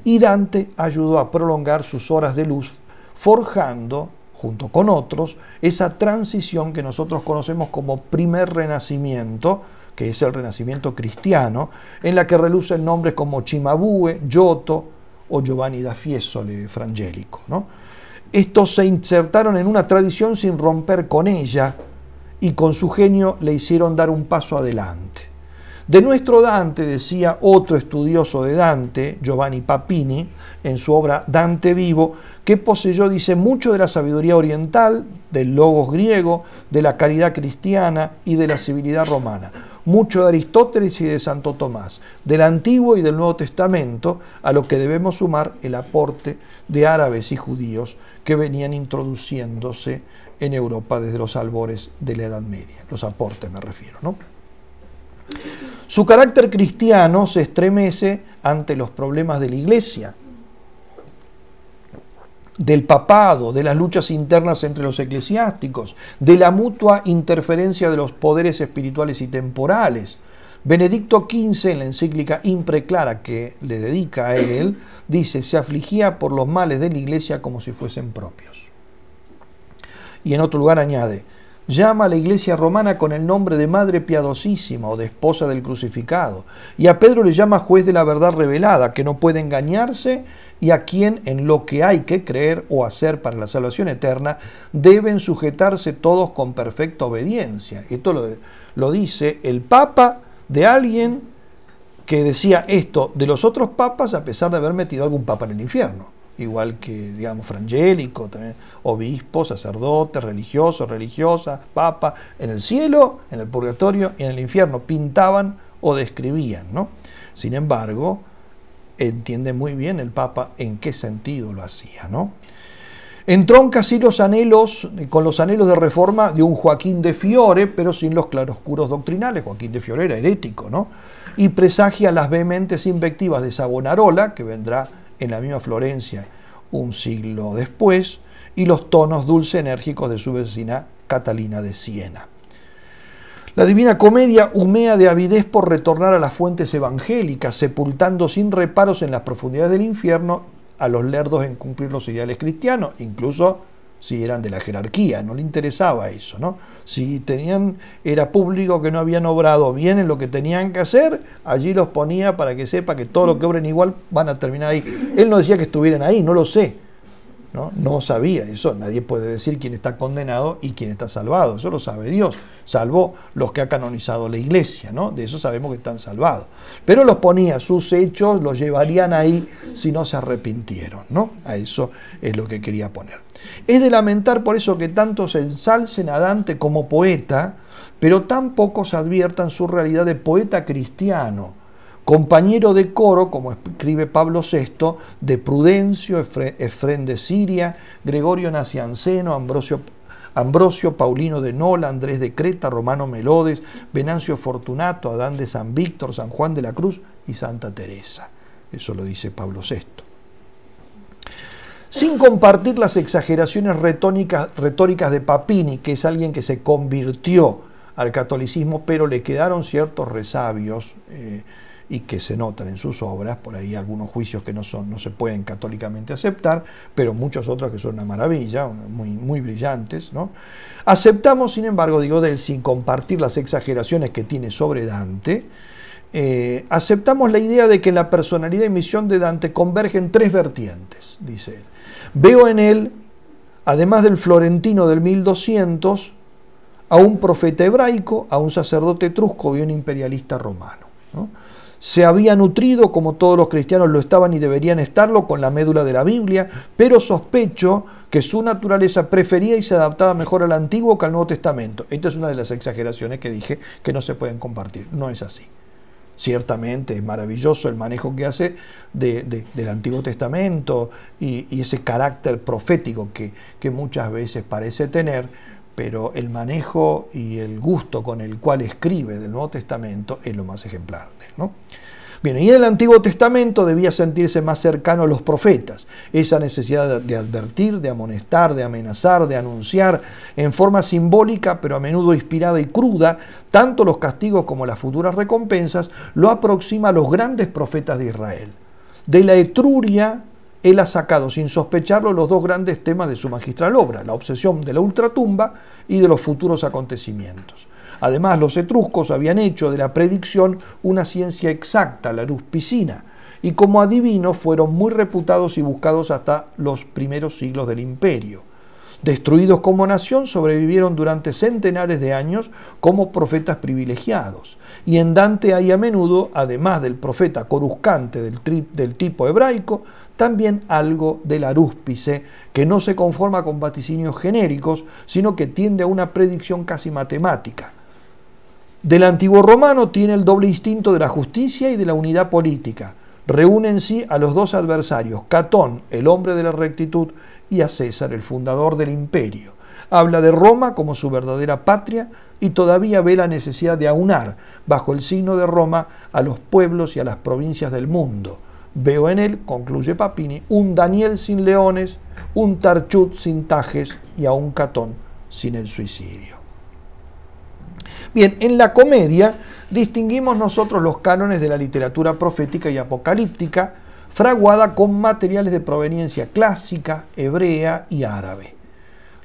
Y Dante ayudó a prolongar sus horas de luz, forjando, junto con otros, esa transición que nosotros conocemos como primer renacimiento, que es el renacimiento cristiano, en la que relucen nombres como Chimabue, Giotto o Giovanni da Fiesole Frangélico. Estos se insertaron en una tradición sin romper con ella y con su genio le hicieron dar un paso adelante. De nuestro Dante, decía otro estudioso de Dante, Giovanni Papini, en su obra Dante Vivo, que poseyó, dice, mucho de la sabiduría oriental, del logos griego, de la caridad cristiana y de la civilidad romana mucho de Aristóteles y de Santo Tomás, del Antiguo y del Nuevo Testamento, a lo que debemos sumar el aporte de árabes y judíos que venían introduciéndose en Europa desde los albores de la Edad Media, los aportes me refiero. ¿no? Su carácter cristiano se estremece ante los problemas de la Iglesia, del papado, de las luchas internas entre los eclesiásticos, de la mutua interferencia de los poderes espirituales y temporales. Benedicto XV, en la encíclica Impreclara que le dedica a él, dice, se afligía por los males de la iglesia como si fuesen propios. Y en otro lugar añade, llama a la iglesia romana con el nombre de Madre Piadosísima o de Esposa del Crucificado, y a Pedro le llama juez de la verdad revelada, que no puede engañarse y a quien en lo que hay que creer o hacer para la salvación eterna deben sujetarse todos con perfecta obediencia. Esto lo, lo dice el Papa de alguien que decía esto de los otros papas a pesar de haber metido algún papa en el infierno igual que, digamos, frangélico, también, obispos, sacerdotes, religiosos, religiosas, papas, en el cielo, en el purgatorio y en el infierno, pintaban o describían, ¿no? Sin embargo, entiende muy bien el Papa en qué sentido lo hacía, ¿no? Entronca así los anhelos, con los anhelos de reforma de un Joaquín de Fiore, pero sin los claroscuros doctrinales. Joaquín de Fiore era herético, ¿no? Y presagia las vehementes invectivas de Savonarola, que vendrá en la misma Florencia un siglo después, y los tonos dulce enérgicos de su vecina Catalina de Siena. La Divina Comedia humea de avidez por retornar a las fuentes evangélicas, sepultando sin reparos en las profundidades del infierno a los lerdos en cumplir los ideales cristianos, incluso si eran de la jerarquía, no le interesaba eso, ¿no? Si tenían, era público que no habían obrado bien en lo que tenían que hacer, allí los ponía para que sepa que todo lo que obren igual van a terminar ahí. Él no decía que estuvieran ahí, no lo sé, ¿no? sabía eso. Nadie puede decir quién está condenado y quién está salvado. Eso lo sabe Dios, salvo los que ha canonizado la iglesia. ¿no? De eso sabemos que están salvados. Pero los ponía, sus hechos los llevarían ahí si no se arrepintieron. ¿no? A eso es lo que quería poner. Es de lamentar por eso que tantos ensalcen a Dante como poeta, pero tan pocos adviertan su realidad de poeta cristiano compañero de coro, como escribe Pablo VI, de Prudencio, Efren de Siria, Gregorio Nacianceno, Ambrosio, Ambrosio, Paulino de Nola, Andrés de Creta, Romano Melodes, Venancio Fortunato, Adán de San Víctor, San Juan de la Cruz y Santa Teresa. Eso lo dice Pablo VI. Sin compartir las exageraciones retóricas, retóricas de Papini, que es alguien que se convirtió al catolicismo, pero le quedaron ciertos resabios. Eh, y que se notan en sus obras, por ahí algunos juicios que no, son, no se pueden católicamente aceptar, pero muchos otros que son una maravilla, muy, muy brillantes. ¿no? Aceptamos, sin embargo, digo, del sin compartir las exageraciones que tiene sobre Dante, eh, aceptamos la idea de que la personalidad y misión de Dante convergen tres vertientes, dice él. Veo en él, además del florentino del 1200, a un profeta hebraico, a un sacerdote etrusco y un imperialista romano. ¿no? se había nutrido, como todos los cristianos lo estaban y deberían estarlo, con la médula de la Biblia, pero sospecho que su naturaleza prefería y se adaptaba mejor al Antiguo que al Nuevo Testamento. Esta es una de las exageraciones que dije que no se pueden compartir. No es así. Ciertamente es maravilloso el manejo que hace del Antiguo Testamento y, ese carácter profético que, que muchas veces parece tener pero el manejo y el gusto con el cual escribe del Nuevo Testamento es lo más ejemplar. ¿no? Bien, y en el Antiguo Testamento debía sentirse más cercano a los profetas, esa necesidad de advertir, de amonestar, de amenazar, de anunciar, en forma simbólica, pero a menudo inspirada y cruda, tanto los castigos como las futuras recompensas, lo aproxima a los grandes profetas de Israel. De la Etruria él ha sacado, sin sospecharlo, los dos grandes temas de su magistral obra, la obsesión de la ultratumba y de los futuros acontecimientos. Además, los etruscos habían hecho de la predicción una ciencia exacta, la luz piscina, y como adivinos fueron muy reputados y buscados hasta los primeros siglos del imperio. Destruidos como nación, sobrevivieron durante centenares de años como profetas privilegiados. Y en Dante hay a menudo, además del profeta coruscante del, del tipo hebraico, también algo del arúspice, que no se conforma con vaticinios genéricos, sino que tiende a una predicción casi matemática. Del antiguo romano tiene el doble instinto de la justicia y de la unidad política. Reúne en sí a los dos adversarios, Catón, el hombre de la rectitud, y a César, el fundador del imperio. Habla de Roma como su verdadera patria, y todavía ve la necesidad de aunar bajo el signo de Roma a los pueblos y a las provincias del mundo. Veo en él, concluye Papini, un Daniel sin leones, un Tarchut sin tajes y a un Catón sin el suicidio. Bien, en la comedia distinguimos nosotros los cánones de la literatura profética y apocalíptica, fraguada con materiales de proveniencia clásica, hebrea y árabe.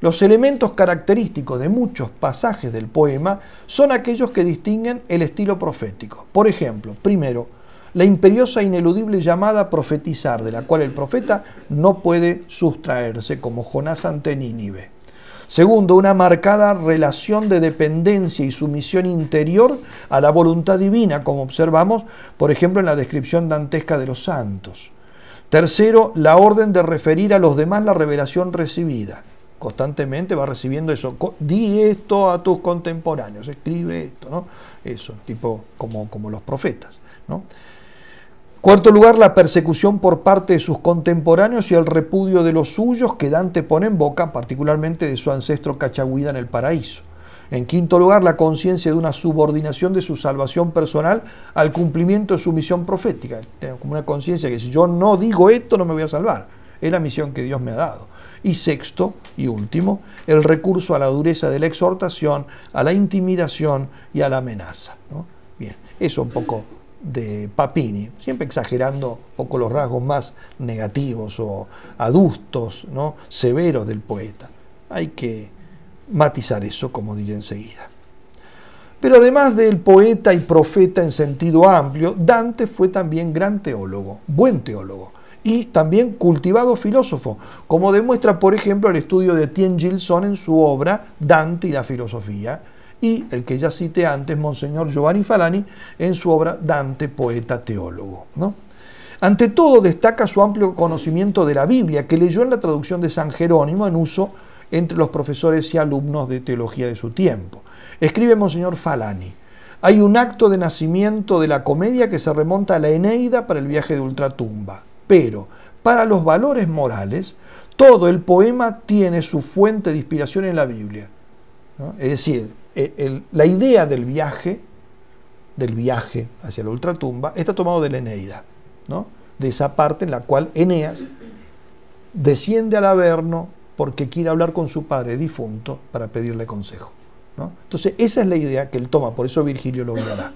Los elementos característicos de muchos pasajes del poema son aquellos que distinguen el estilo profético. Por ejemplo, primero, la imperiosa e ineludible llamada a profetizar, de la cual el profeta no puede sustraerse, como Jonás ante Nínive. Segundo, una marcada relación de dependencia y sumisión interior a la voluntad divina, como observamos, por ejemplo, en la descripción dantesca de los santos. Tercero, la orden de referir a los demás la revelación recibida. Constantemente va recibiendo eso. Di esto a tus contemporáneos, escribe esto, ¿no? Eso, tipo como, como los profetas, ¿no? Cuarto lugar, la persecución por parte de sus contemporáneos y el repudio de los suyos que Dante pone en boca, particularmente de su ancestro Cachagüida en el paraíso. En quinto lugar, la conciencia de una subordinación de su salvación personal al cumplimiento de su misión profética. Tengo como una conciencia que si yo no digo esto, no me voy a salvar. Es la misión que Dios me ha dado. Y sexto y último, el recurso a la dureza de la exhortación, a la intimidación y a la amenaza. Bien, eso un poco de Papini, siempre exagerando un poco los rasgos más negativos o adustos, ¿no? severos del poeta. Hay que matizar eso, como diré enseguida. Pero además del poeta y profeta en sentido amplio, Dante fue también gran teólogo, buen teólogo, y también cultivado filósofo, como demuestra, por ejemplo, el estudio de Tien Gilson en su obra Dante y la filosofía, y el que ya cité antes, Monseñor Giovanni Falani, en su obra Dante, poeta teólogo. ¿no? Ante todo, destaca su amplio conocimiento de la Biblia, que leyó en la traducción de San Jerónimo en uso entre los profesores y alumnos de teología de su tiempo. Escribe Monseñor Falani. Hay un acto de nacimiento de la comedia que se remonta a la Eneida para el viaje de ultratumba, pero para los valores morales, todo el poema tiene su fuente de inspiración en la Biblia. Es decir, eh, la idea del viaje, del viaje hacia la ultratumba, está tomado de la Eneida, ¿no? de esa parte en la cual Eneas desciende al Averno porque quiere hablar con su padre difunto para pedirle consejo. Entonces, esa es la idea que él toma, por eso Virgilio lo mirará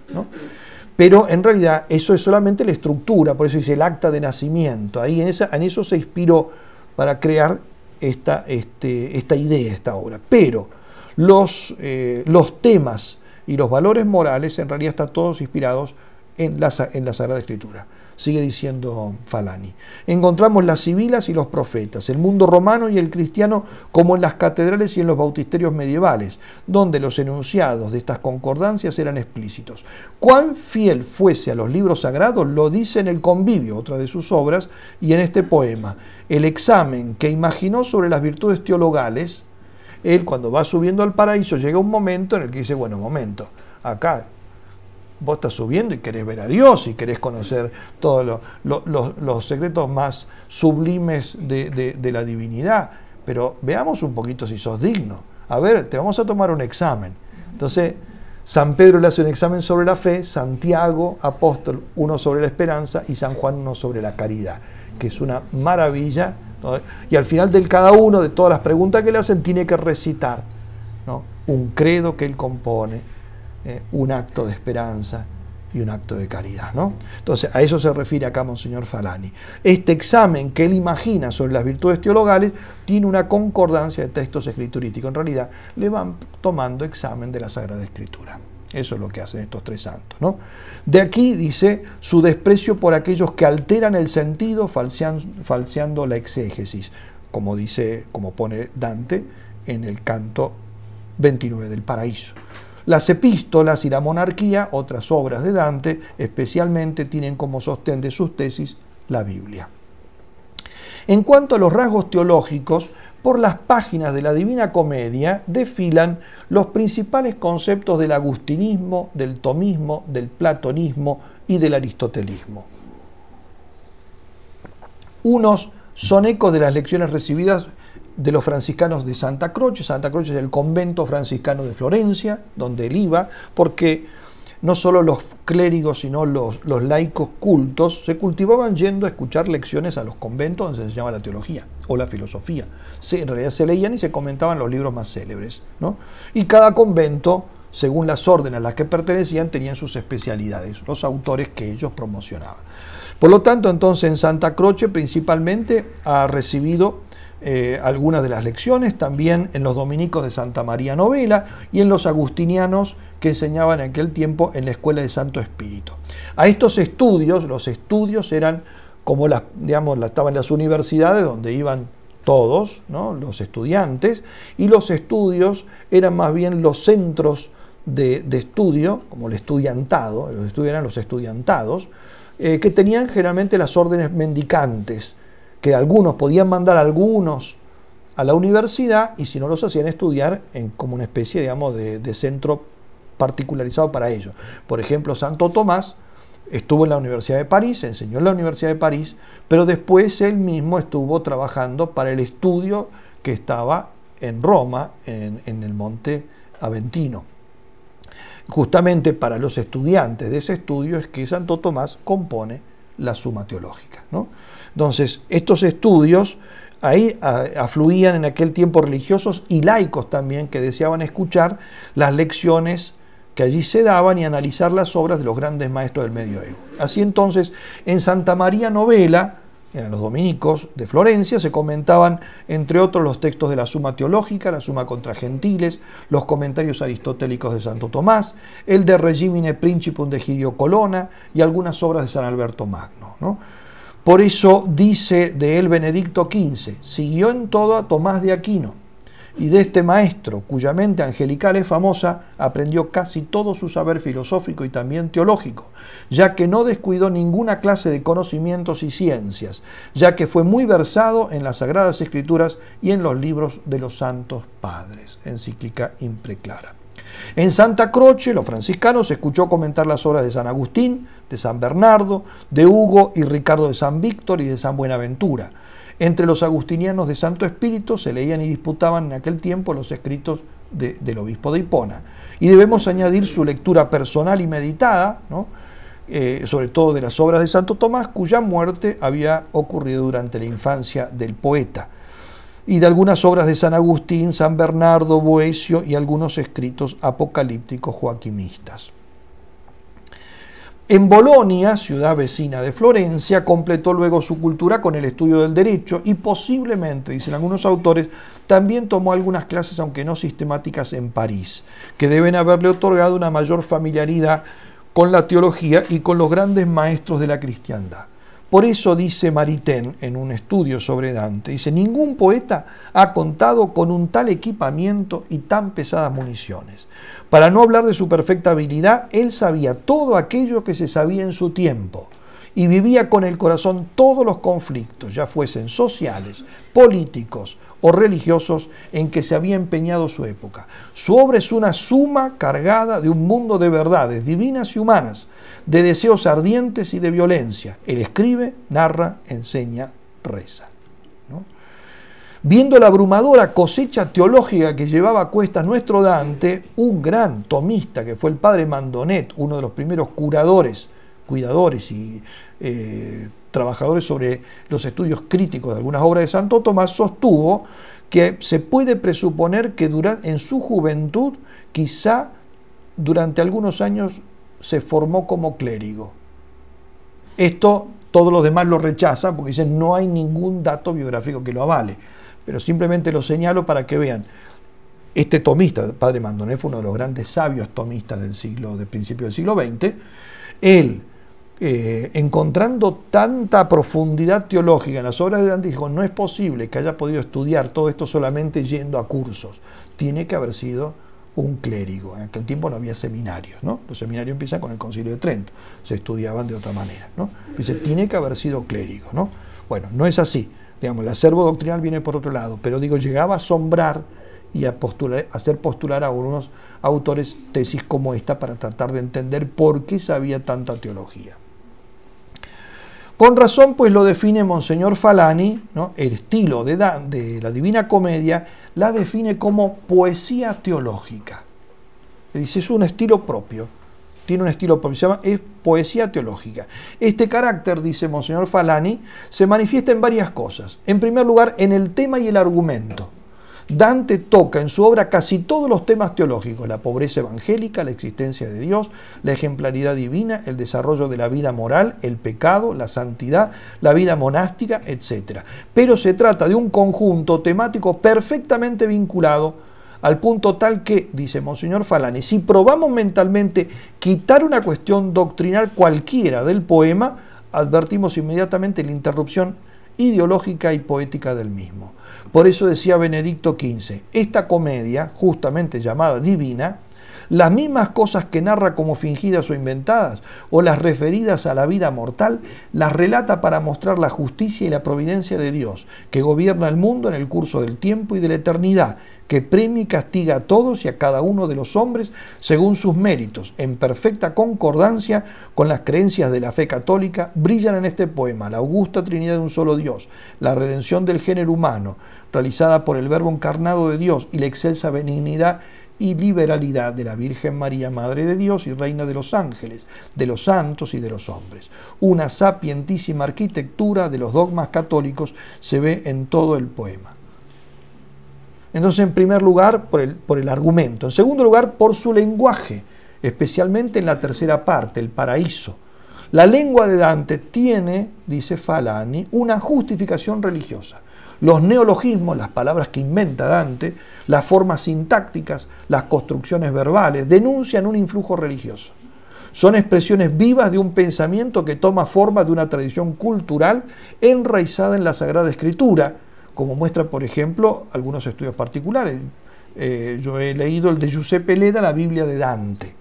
Pero en realidad eso es solamente la estructura, por eso dice el acta de nacimiento. Ahí en, esa, en eso se inspiró para crear esta, este, esta idea, esta obra. Pero los, eh, los temas y los valores morales en realidad están todos inspirados en la, en la Sagrada Escritura. Sigue diciendo Falani. Encontramos las civilas y los profetas, el mundo romano y el cristiano como en las catedrales y en los bautisterios medievales, donde los enunciados de estas concordancias eran explícitos. Cuán fiel fuese a los libros sagrados lo dice en el convivio, otra de sus obras, y en este poema, el examen que imaginó sobre las virtudes teologales, él cuando va subiendo al paraíso llega un momento en el que dice, bueno, momento, acá vos estás subiendo y querés ver a Dios y querés conocer todos los secretos más sublimes de, de la divinidad, pero veamos un poquito si sos digno. A ver, te vamos a tomar un examen. Entonces, San Pedro le hace un examen sobre la fe, Santiago, apóstol, uno sobre la esperanza y San Juan uno sobre la caridad, que es una maravilla y al final de cada uno, de todas las preguntas que le hacen, tiene que recitar un credo que él compone, eh, un acto de esperanza y un acto de caridad. Entonces, a eso se refiere acá Monseñor Falani. Este examen que él imagina sobre las virtudes teologales tiene una concordancia de textos escriturísticos. En realidad, le van tomando examen de la Sagrada Escritura. Eso es lo que hacen estos tres santos. ¿no? De aquí dice su desprecio por aquellos que alteran el sentido falseando la exégesis, como dice, como pone Dante en el canto 29 del paraíso. Las epístolas y la monarquía, otras obras de Dante, especialmente tienen como sostén de sus tesis la Biblia. En cuanto a los rasgos teológicos, por las páginas de la Divina Comedia desfilan los principales conceptos del agustinismo, del tomismo, del platonismo y del aristotelismo. Unos son ecos de las lecciones recibidas de los franciscanos de Santa Croce. Santa Croce es el convento franciscano de Florencia, donde él iba, porque no solo los clérigos, sino los, laicos cultos, se cultivaban yendo a escuchar lecciones a los conventos donde se enseñaba la teología o la filosofía. en realidad se leían y se comentaban los libros más célebres. Y cada convento, según las órdenes a las que pertenecían, tenían sus especialidades, los autores que ellos promocionaban. Por lo tanto, entonces en Santa Croce principalmente ha recibido eh, algunas de las lecciones, también en los dominicos de Santa María Novela y en los agustinianos que enseñaban en aquel tiempo en la Escuela de Santo Espíritu. A estos estudios, los estudios eran como las, digamos, estaban las universidades donde iban todos, los estudiantes, y los estudios eran más bien los centros de, estudio, como el estudiantado, los estudios eran los estudiantados, eh, que tenían generalmente las órdenes mendicantes, que algunos podían mandar a algunos a la universidad y si no los hacían estudiar en, como una especie, digamos, de, centro particularizado para ellos. Por ejemplo, Santo Tomás estuvo en la Universidad de París, enseñó en la Universidad de París, pero después él mismo estuvo trabajando para el estudio que estaba en Roma, en, en el Monte Aventino. Justamente para los estudiantes de ese estudio es que Santo Tomás compone la suma teológica. ¿no? Entonces, estos estudios ahí afluían en aquel tiempo religiosos y laicos también que deseaban escuchar las lecciones que allí se daban y analizar las obras de los grandes maestros del medioevo. Así entonces, en Santa María Novela, en los dominicos de Florencia, se comentaban, entre otros, los textos de la Suma Teológica, la Suma contra Gentiles, los comentarios aristotélicos de Santo Tomás, el de Regimine Principum de Gidio Colonna y algunas obras de San Alberto Magno. ¿no? Por eso dice de él Benedicto XV, siguió en todo a Tomás de Aquino, y de este maestro, cuya mente angelical es famosa, aprendió casi todo su saber filosófico y también teológico, ya que no descuidó ninguna clase de conocimientos y ciencias, ya que fue muy versado en las Sagradas Escrituras y en los libros de los Santos Padres, encíclica Impreclara. En Santa Croce, los franciscanos, se escuchó comentar las obras de San Agustín, de San Bernardo, de Hugo y Ricardo de San Víctor y de San Buenaventura. Entre los agustinianos de Santo Espíritu se leían y disputaban en aquel tiempo los escritos del obispo de Hipona. Y debemos añadir su lectura personal y meditada, eh, sobre todo de las obras de Santo Tomás, cuya muerte había ocurrido durante la infancia del poeta y de algunas obras de San Agustín, San Bernardo, Boecio y algunos escritos apocalípticos joaquimistas. En Bolonia, ciudad vecina de Florencia, completó luego su cultura con el estudio del derecho y posiblemente, dicen algunos autores, también tomó algunas clases, aunque no sistemáticas, en París, que deben haberle otorgado una mayor familiaridad con la teología y con los grandes maestros de la cristiandad. Por eso dice Maritain en un estudio sobre Dante, dice, ningún poeta ha contado con un tal equipamiento y tan pesadas municiones. Para no hablar de su perfecta habilidad, él sabía todo aquello que se sabía en su tiempo y vivía con el corazón todos los conflictos, ya fuesen sociales, políticos o religiosos en que se había empeñado su época. Su obra es una suma cargada de un mundo de verdades divinas y humanas, de deseos ardientes y de violencia. Él escribe, narra, enseña, reza. Viendo la abrumadora cosecha teológica que llevaba a cuestas nuestro Dante, un gran tomista que fue el padre Mandonet, uno de los primeros curadores, cuidadores y... Eh, trabajadores sobre los estudios críticos de algunas obras de Santo Tomás, sostuvo que se puede presuponer que durante, en su juventud, quizá durante algunos años, se formó como clérigo. Esto todos los demás lo rechazan porque dicen no hay ningún dato biográfico que lo avale. Pero simplemente lo señalo para que vean. Este tomista, Padre Mandoné, fue uno de los grandes sabios tomistas del siglo, del principio del siglo XX. Él eh, encontrando tanta profundidad teológica en las obras de Dante, dijo, no es posible que haya podido estudiar todo esto solamente yendo a cursos. Tiene que haber sido un clérigo. En aquel tiempo no había seminarios, ¿no? Los seminarios empiezan con el concilio de Trento, se estudiaban de otra manera, Dice, tiene que haber sido clérigo, ¿no? Bueno, no es así. Digamos, el acervo doctrinal viene por otro lado, pero digo, llegaba a asombrar y a hacer postular a algunos autores tesis como esta para tratar de entender por qué sabía tanta teología. Con razón, pues lo define Monseñor Falani, el estilo de, de la Divina Comedia la define como poesía teológica. Dice, es un estilo propio, tiene un estilo propio, se llama es poesía teológica. Este carácter, dice Monseñor Falani, se manifiesta en varias cosas. En primer lugar, en el tema y el argumento. Dante toca en su obra casi todos los temas teológicos, la pobreza evangélica, la existencia de Dios, la ejemplaridad divina, el desarrollo de la vida moral, el pecado, la santidad, la vida monástica, etc. Pero se trata de un conjunto temático perfectamente vinculado al punto tal que, dice Monseñor Falani, si probamos mentalmente quitar una cuestión doctrinal cualquiera del poema, advertimos inmediatamente la interrupción ideológica y poética del mismo. Por eso decía Benedicto XV, esta comedia, justamente llamada divina, las mismas cosas que narra como fingidas o inventadas, o las referidas a la vida mortal, las relata para mostrar la justicia y la providencia de Dios, que gobierna el mundo en el curso del tiempo y de la eternidad, que premia y castiga a todos y a cada uno de los hombres según sus méritos, en perfecta concordancia con las creencias de la fe católica, brillan en este poema la augusta Trinidad de un solo Dios, la redención del género humano, realizada por el Verbo encarnado de Dios y la excelsa benignidad y liberalidad de la Virgen María, Madre de Dios y Reina de los ángeles, de los santos y de los hombres. Una sapientísima arquitectura de los dogmas católicos se ve en todo el poema. Entonces, en primer lugar, por el, por el argumento. En segundo lugar, por su lenguaje, especialmente en la tercera parte, el paraíso. La lengua de Dante tiene, dice Falani, una justificación religiosa los neologismos, las palabras que inventa Dante, las formas sintácticas, las construcciones verbales, denuncian un influjo religioso. Son expresiones vivas de un pensamiento que toma forma de una tradición cultural enraizada en la Sagrada Escritura, como muestran, por ejemplo, algunos estudios particulares. Eh, yo he leído el de Giuseppe Leda, la Biblia de Dante.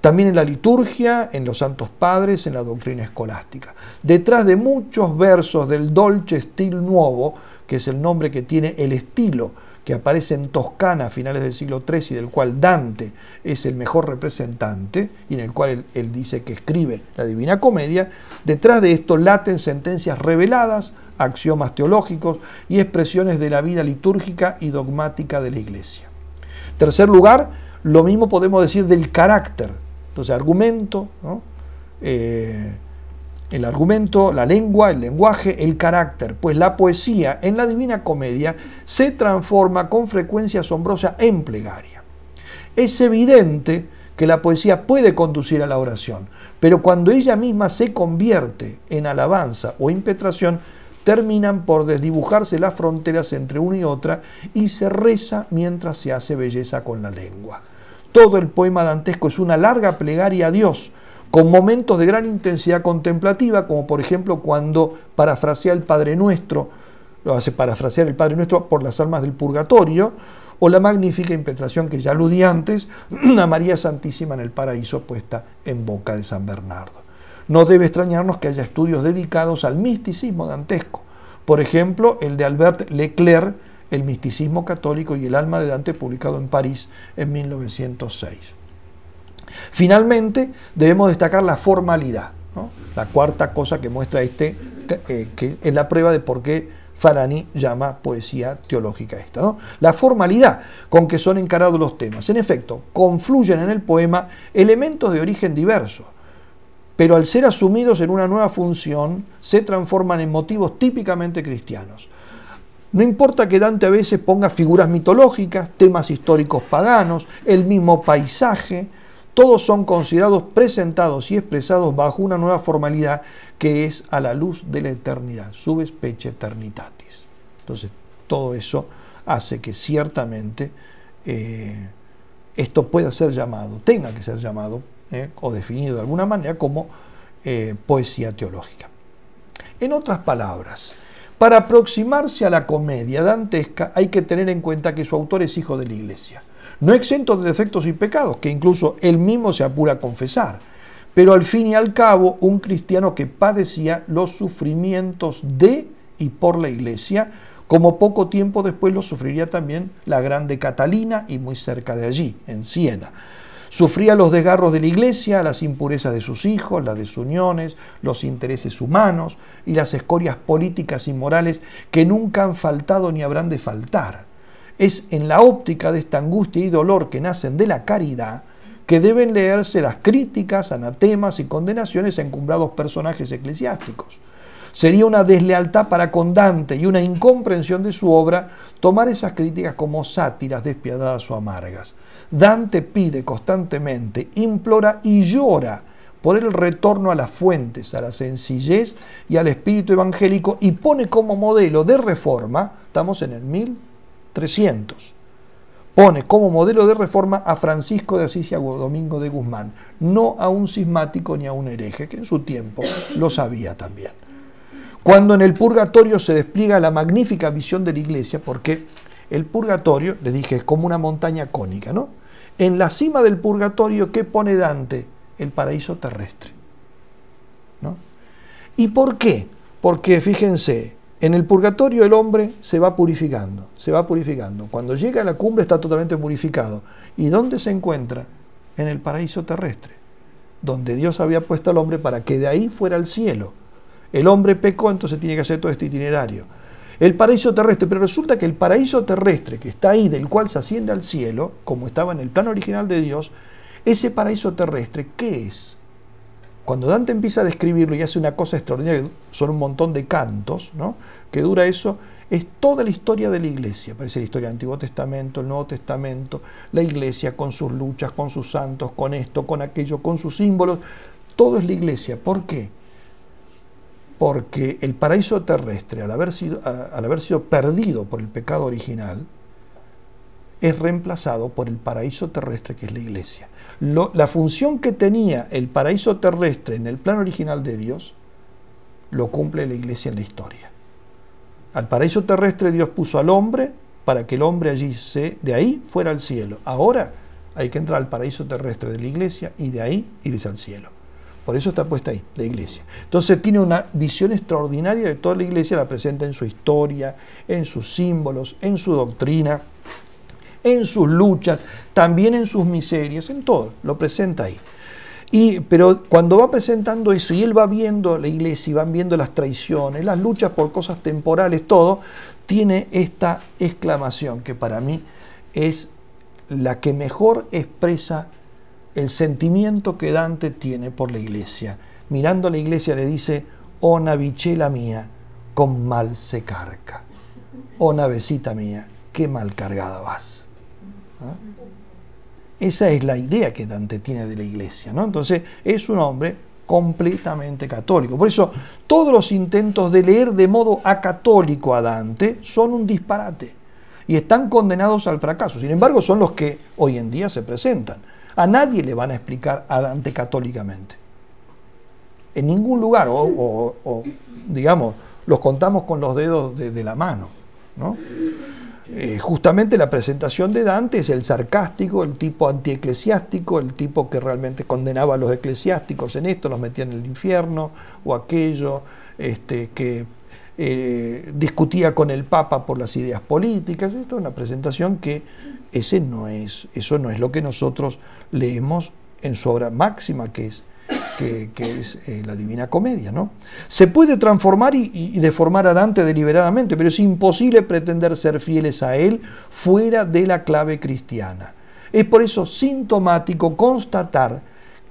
también en la liturgia, en los santos padres, en la doctrina escolástica. Detrás de muchos versos del dolce estilo nuevo que es el nombre que tiene el estilo que aparece en Toscana a finales del siglo XIII, y del cual Dante es el mejor representante y en el cual él, dice que escribe la Divina Comedia, detrás de esto laten sentencias reveladas, axiomas teológicos y expresiones de la vida litúrgica y dogmática de la Iglesia. Tercer lugar, lo mismo podemos decir del carácter, entonces argumento, ¿no? Eh, el argumento, la lengua, el lenguaje, el carácter, pues la poesía en la Divina Comedia se transforma con frecuencia asombrosa en plegaria. Es evidente que la poesía puede conducir a la oración, pero cuando ella misma se convierte en alabanza o impetración, terminan por desdibujarse las fronteras entre una y otra y se reza mientras se hace belleza con la lengua. Todo el poema dantesco es una larga plegaria a Dios, con momentos de gran intensidad contemplativa, como por ejemplo cuando parafrasea el Padre Nuestro, lo hace parafrasear el Padre Nuestro por las almas del purgatorio, o la magnífica impetración que ya aludí antes a María Santísima en el paraíso puesta en boca de San Bernardo. No debe extrañarnos que haya estudios dedicados al misticismo dantesco, por ejemplo el de Albert Leclerc, El misticismo católico y el alma de Dante, publicado en París en 1906. Finalmente, debemos destacar la formalidad, la cuarta cosa que muestra este, eh, que es la prueba de por qué Farani llama poesía teológica esta. La formalidad con que son encarados los temas. En efecto, confluyen en el poema elementos de origen diverso, pero al ser asumidos en una nueva función, se transforman en motivos típicamente cristianos. No importa que Dante a veces ponga figuras mitológicas, temas históricos paganos, el mismo paisaje, todos son considerados presentados y expresados bajo una nueva formalidad que es a la luz de la eternidad, sub specie eternitatis. Entonces, todo eso hace que ciertamente eh, esto pueda ser llamado, tenga que ser llamado eh, o definido de alguna manera como eh, poesía teológica. En otras palabras, para aproximarse a la comedia dantesca hay que tener en cuenta que su autor es hijo de la iglesia no exento de defectos y pecados, que incluso él mismo se apura a confesar. Pero al fin y al cabo, un cristiano que padecía los sufrimientos de y por la iglesia, como poco tiempo después lo sufriría también la grande Catalina y muy cerca de allí, en Siena. Sufría los desgarros de la iglesia, las impurezas de sus hijos, las desuniones, los intereses humanos y las escorias políticas y morales que nunca han faltado ni habrán de faltar. Es en la óptica de esta angustia y dolor que nacen de la caridad que deben leerse las críticas, anatemas y condenaciones a encumbrados personajes eclesiásticos. Sería una deslealtad para con Dante y una incomprensión de su obra tomar esas críticas como sátiras despiadadas o amargas. Dante pide constantemente, implora y llora por el retorno a las fuentes, a la sencillez y al espíritu evangélico y pone como modelo de reforma, estamos en el 1000 300. Pone como modelo de reforma a Francisco de Asís y a Domingo de Guzmán, no a un cismático ni a un hereje, que en su tiempo lo sabía también. Cuando en el purgatorio se despliega la magnífica visión de la iglesia, porque el purgatorio, les dije, es como una montaña cónica, ¿no? En la cima del purgatorio, ¿qué pone Dante? El paraíso terrestre. ¿no? ¿Y por qué? Porque fíjense, en el purgatorio el hombre se va purificando, se va purificando. Cuando llega a la cumbre está totalmente purificado. ¿Y dónde se encuentra? En el paraíso terrestre, donde Dios había puesto al hombre para que de ahí fuera al cielo. El hombre pecó, entonces tiene que hacer todo este itinerario. El paraíso terrestre, pero resulta que el paraíso terrestre que está ahí, del cual se asciende al cielo, como estaba en el plan original de Dios, ese paraíso terrestre, ¿qué es? Cuando Dante empieza a describirlo y hace una cosa extraordinaria, son un montón de cantos, ¿no? que dura eso, es toda la historia de la iglesia. parece la historia del Antiguo Testamento, el Nuevo Testamento, la iglesia con sus luchas, con sus santos, con esto, con aquello, con sus símbolos. Todo es la iglesia. ¿Por qué? Porque el paraíso terrestre, al haber sido, al haber sido perdido por el pecado original, es reemplazado por el paraíso terrestre que es la iglesia. la función que tenía el paraíso terrestre en el plan original de Dios, lo cumple la iglesia en la historia. Al paraíso terrestre Dios puso al hombre para que el hombre allí se, de ahí fuera al cielo. Ahora hay que entrar al paraíso terrestre de la iglesia y de ahí irse al cielo. Por eso está puesta ahí la iglesia. Entonces tiene una visión extraordinaria de toda la iglesia, la presenta en su historia, en sus símbolos, en su doctrina en sus luchas, también en sus miserias, en todo, lo presenta ahí. Y, pero cuando va presentando eso y él va viendo la iglesia y van viendo las traiciones, las luchas por cosas temporales, todo, tiene esta exclamación que para mí es la que mejor expresa el sentimiento que Dante tiene por la iglesia. Mirando a la iglesia le dice, oh navichela mía, con mal se carga. Oh navecita mía, qué mal cargada vas. Esa es la idea que Dante tiene de la iglesia. ¿no? Entonces es un hombre completamente católico. Por eso todos los intentos de leer de modo acatólico a Dante son un disparate y están condenados al fracaso. Sin embargo, son los que hoy en día se presentan. A nadie le van a explicar a Dante católicamente. En ningún lugar, o, digamos, los contamos con los dedos de, de la mano. ¿no? Eh, justamente la presentación de Dante es el sarcástico, el tipo antieclesiástico, el tipo que realmente condenaba a los eclesiásticos en esto, los metía en el infierno o aquello, este, que eh, discutía con el Papa por las ideas políticas. Esto es una presentación que ese no es, eso no es lo que nosotros leemos en su obra máxima, que es que, es eh, la Divina Comedia. ¿no? Se puede transformar y, y, deformar a Dante deliberadamente, pero es imposible pretender ser fieles a él fuera de la clave cristiana. Es por eso sintomático constatar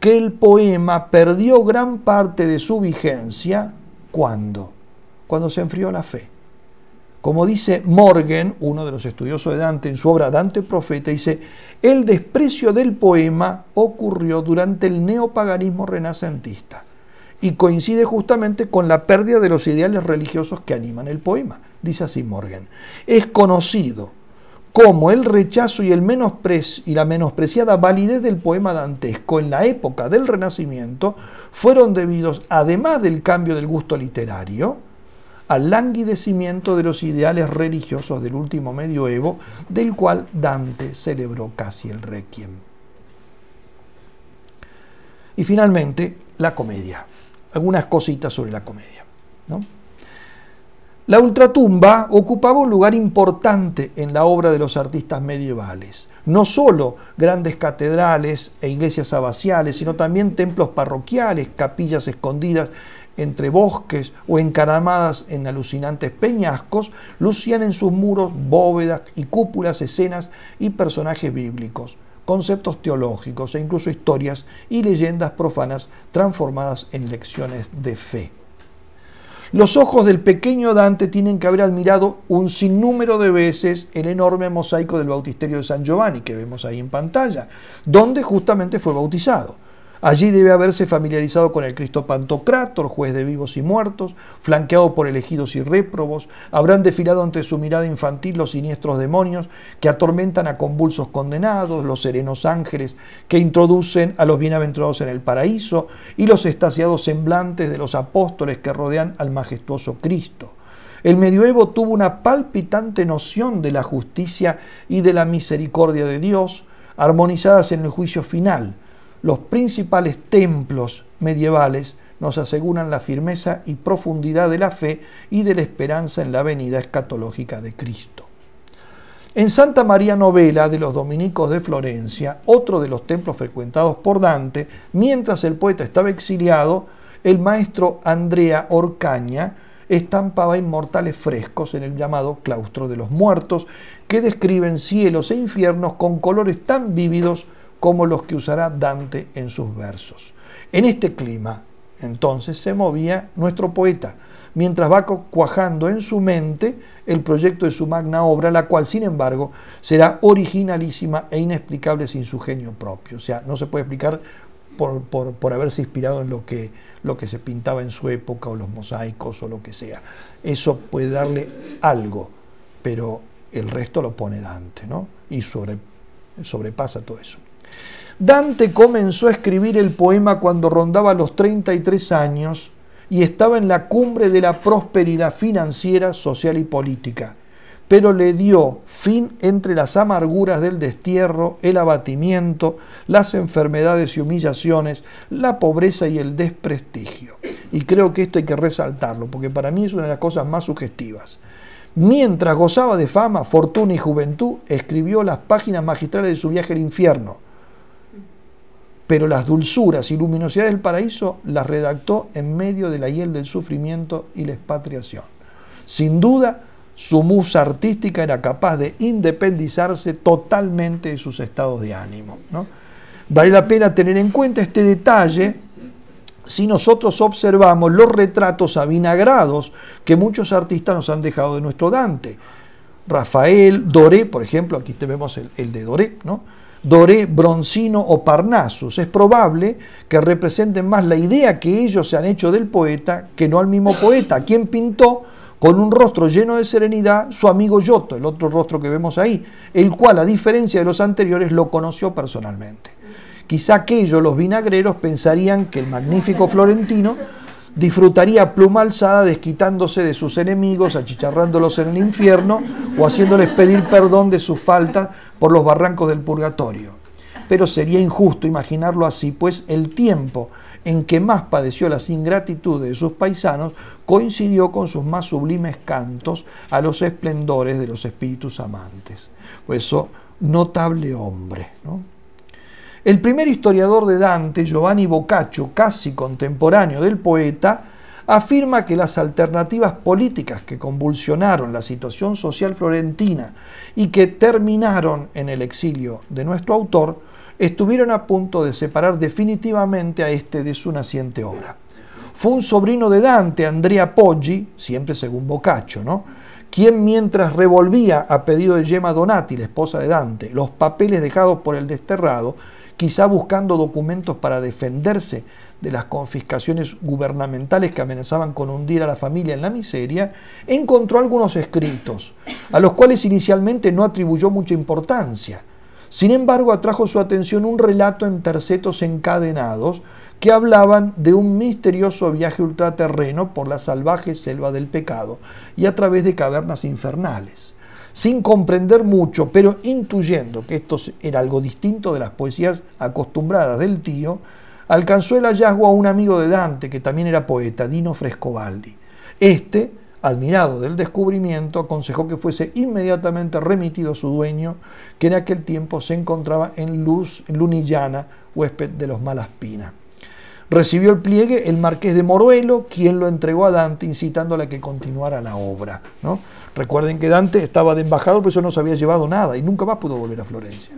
que el poema perdió gran parte de su vigencia cuando, cuando se enfrió la fe. Como dice Morgan, uno de los estudiosos de Dante, en su obra Dante Profeta, dice, el desprecio del poema ocurrió durante el neopaganismo renacentista y coincide justamente con la pérdida de los ideales religiosos que animan el poema, dice así Morgan. Es conocido como el rechazo y, el y la menospreciada validez del poema dantesco en la época del Renacimiento fueron debidos, además del cambio del gusto literario, al languidecimiento de los ideales religiosos del último medioevo, del cual Dante celebró casi el requiem. Y finalmente, la comedia. Algunas cositas sobre la comedia. La ultratumba ocupaba un lugar importante en la obra de los artistas medievales. No solo grandes catedrales e iglesias abaciales, sino también templos parroquiales, capillas escondidas entre bosques o encaramadas en alucinantes peñascos, lucían en sus muros bóvedas y cúpulas escenas y personajes bíblicos, conceptos teológicos e incluso historias y leyendas profanas transformadas en lecciones de fe. Los ojos del pequeño Dante tienen que haber admirado un sinnúmero de veces el enorme mosaico del bautisterio de San Giovanni que vemos ahí en pantalla, donde justamente fue bautizado. Allí debe haberse familiarizado con el Cristo Pantocrátor, juez de vivos y muertos, flanqueado por elegidos y réprobos. Habrán desfilado ante su mirada infantil los siniestros demonios que atormentan a convulsos condenados, los serenos ángeles que introducen a los bienaventurados en el paraíso y los estasiados semblantes de los apóstoles que rodean al majestuoso Cristo. El medioevo tuvo una palpitante noción de la justicia y de la misericordia de Dios, armonizadas en el juicio final los principales templos medievales nos aseguran la firmeza y profundidad de la fe y de la esperanza en la venida escatológica de Cristo. En Santa María Novela de los Dominicos de Florencia, otro de los templos frecuentados por Dante, mientras el poeta estaba exiliado, el maestro Andrea Orcaña estampaba inmortales frescos en el llamado Claustro de los Muertos, que describen cielos e infiernos con colores tan vívidos como los que usará Dante en sus versos. En este clima, entonces, se movía nuestro poeta, mientras va cuajando en su mente el proyecto de su magna obra, la cual, sin embargo, será originalísima e inexplicable sin su genio propio. O sea, no se puede explicar por, haberse inspirado en lo que, lo que se pintaba en su época o los mosaicos o lo que sea. Eso puede darle algo, pero el resto lo pone Dante, ¿no? Y sobrepasa todo eso. Dante comenzó a escribir el poema cuando rondaba los 33 años y estaba en la cumbre de la prosperidad financiera, social y política, pero le dio fin entre las amarguras del destierro, el abatimiento, las enfermedades y humillaciones, la pobreza y el desprestigio. Y creo que esto hay que resaltarlo, porque para mí es una de las cosas más sugestivas. Mientras gozaba de fama, fortuna y juventud, escribió las páginas magistrales de su viaje al infierno, pero las dulzuras y luminosidades del paraíso las redactó en medio de la hiel del sufrimiento y la expatriación. Sin duda, su musa artística era capaz de independizarse totalmente de sus estados de ánimo. Vale la pena tener en cuenta este detalle si nosotros observamos los retratos avinagrados que muchos artistas nos han dejado de nuestro Dante. Rafael, Doré, por ejemplo, aquí tenemos el, el de Doré, ¿no? Doré, Broncino o Parnasus. Es probable que representen más la idea que ellos se han hecho del poeta que no al mismo poeta, quien pintó con un rostro lleno de serenidad su amigo Giotto, el otro rostro que vemos ahí, el cual, a diferencia de los anteriores, lo conoció personalmente. Quizá aquellos, los vinagreros, pensarían que el magnífico florentino disfrutaría pluma alzada desquitándose de sus enemigos, achicharrándolos en el infierno o haciéndoles pedir perdón de sus faltas por los barrancos del purgatorio. Pero sería injusto imaginarlo así, pues el tiempo en que más padeció las ingratitudes de sus paisanos coincidió con sus más sublimes cantos a los esplendores de los espíritus amantes. Por eso, notable hombre. ¿no? El primer historiador de Dante, Giovanni Boccaccio, casi contemporáneo del poeta, afirma que las alternativas políticas que convulsionaron la situación social florentina y que terminaron en el exilio de nuestro autor, estuvieron a punto de separar definitivamente a este de su naciente obra. Fue un sobrino de Dante, Andrea Poggi, siempre según Boccaccio, ¿no? quien mientras revolvía a pedido de Gemma Donati, la esposa de Dante, los papeles dejados por el desterrado, quizá buscando documentos para defenderse de las confiscaciones gubernamentales que amenazaban con hundir a la familia en la miseria, encontró algunos escritos, a los cuales inicialmente no atribuyó mucha importancia. Sin embargo, atrajo su atención un relato en tercetos encadenados que hablaban de un misterioso viaje ultraterreno por la salvaje selva del pecado y a través de cavernas infernales sin comprender mucho, pero intuyendo que esto era algo distinto de las poesías acostumbradas del tío, alcanzó el hallazgo a un amigo de Dante, que también era poeta, Dino Frescobaldi. Este, admirado del descubrimiento, aconsejó que fuese inmediatamente remitido a su dueño, que en aquel tiempo se encontraba en Luz, Lunillana, huésped de los Malaspina. Recibió el pliegue el marqués de Moruelo, quien lo entregó a Dante, incitándole a que continuara la obra. ¿no? Recuerden que Dante estaba de embajador, pero eso no se había llevado nada y nunca más pudo volver a Florencia.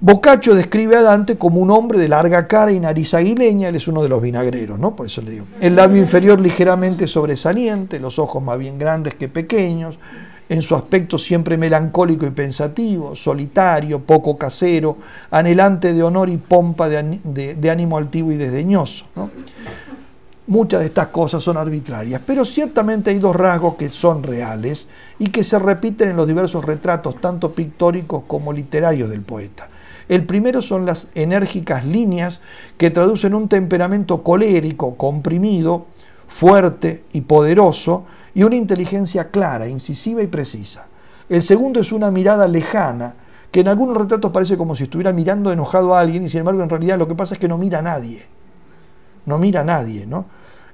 Boccaccio describe a Dante como un hombre de larga cara y nariz aguileña, él es uno de los vinagreros, ¿no? Por eso le digo. El labio inferior ligeramente sobresaliente, los ojos más bien grandes que pequeños, en su aspecto siempre melancólico y pensativo, solitario, poco casero, anhelante de honor y pompa de, ánimo altivo y desdeñoso muchas de estas cosas son arbitrarias, pero ciertamente hay dos rasgos que son reales y que se repiten en los diversos retratos, tanto pictóricos como literarios del poeta. El primero son las enérgicas líneas que traducen un temperamento colérico, comprimido, fuerte y poderoso, y una inteligencia clara, incisiva y precisa. El segundo es una mirada lejana, que en algunos retratos parece como si estuviera mirando enojado a alguien y sin embargo en realidad lo que pasa es que no mira a nadie no mira a nadie, ¿no?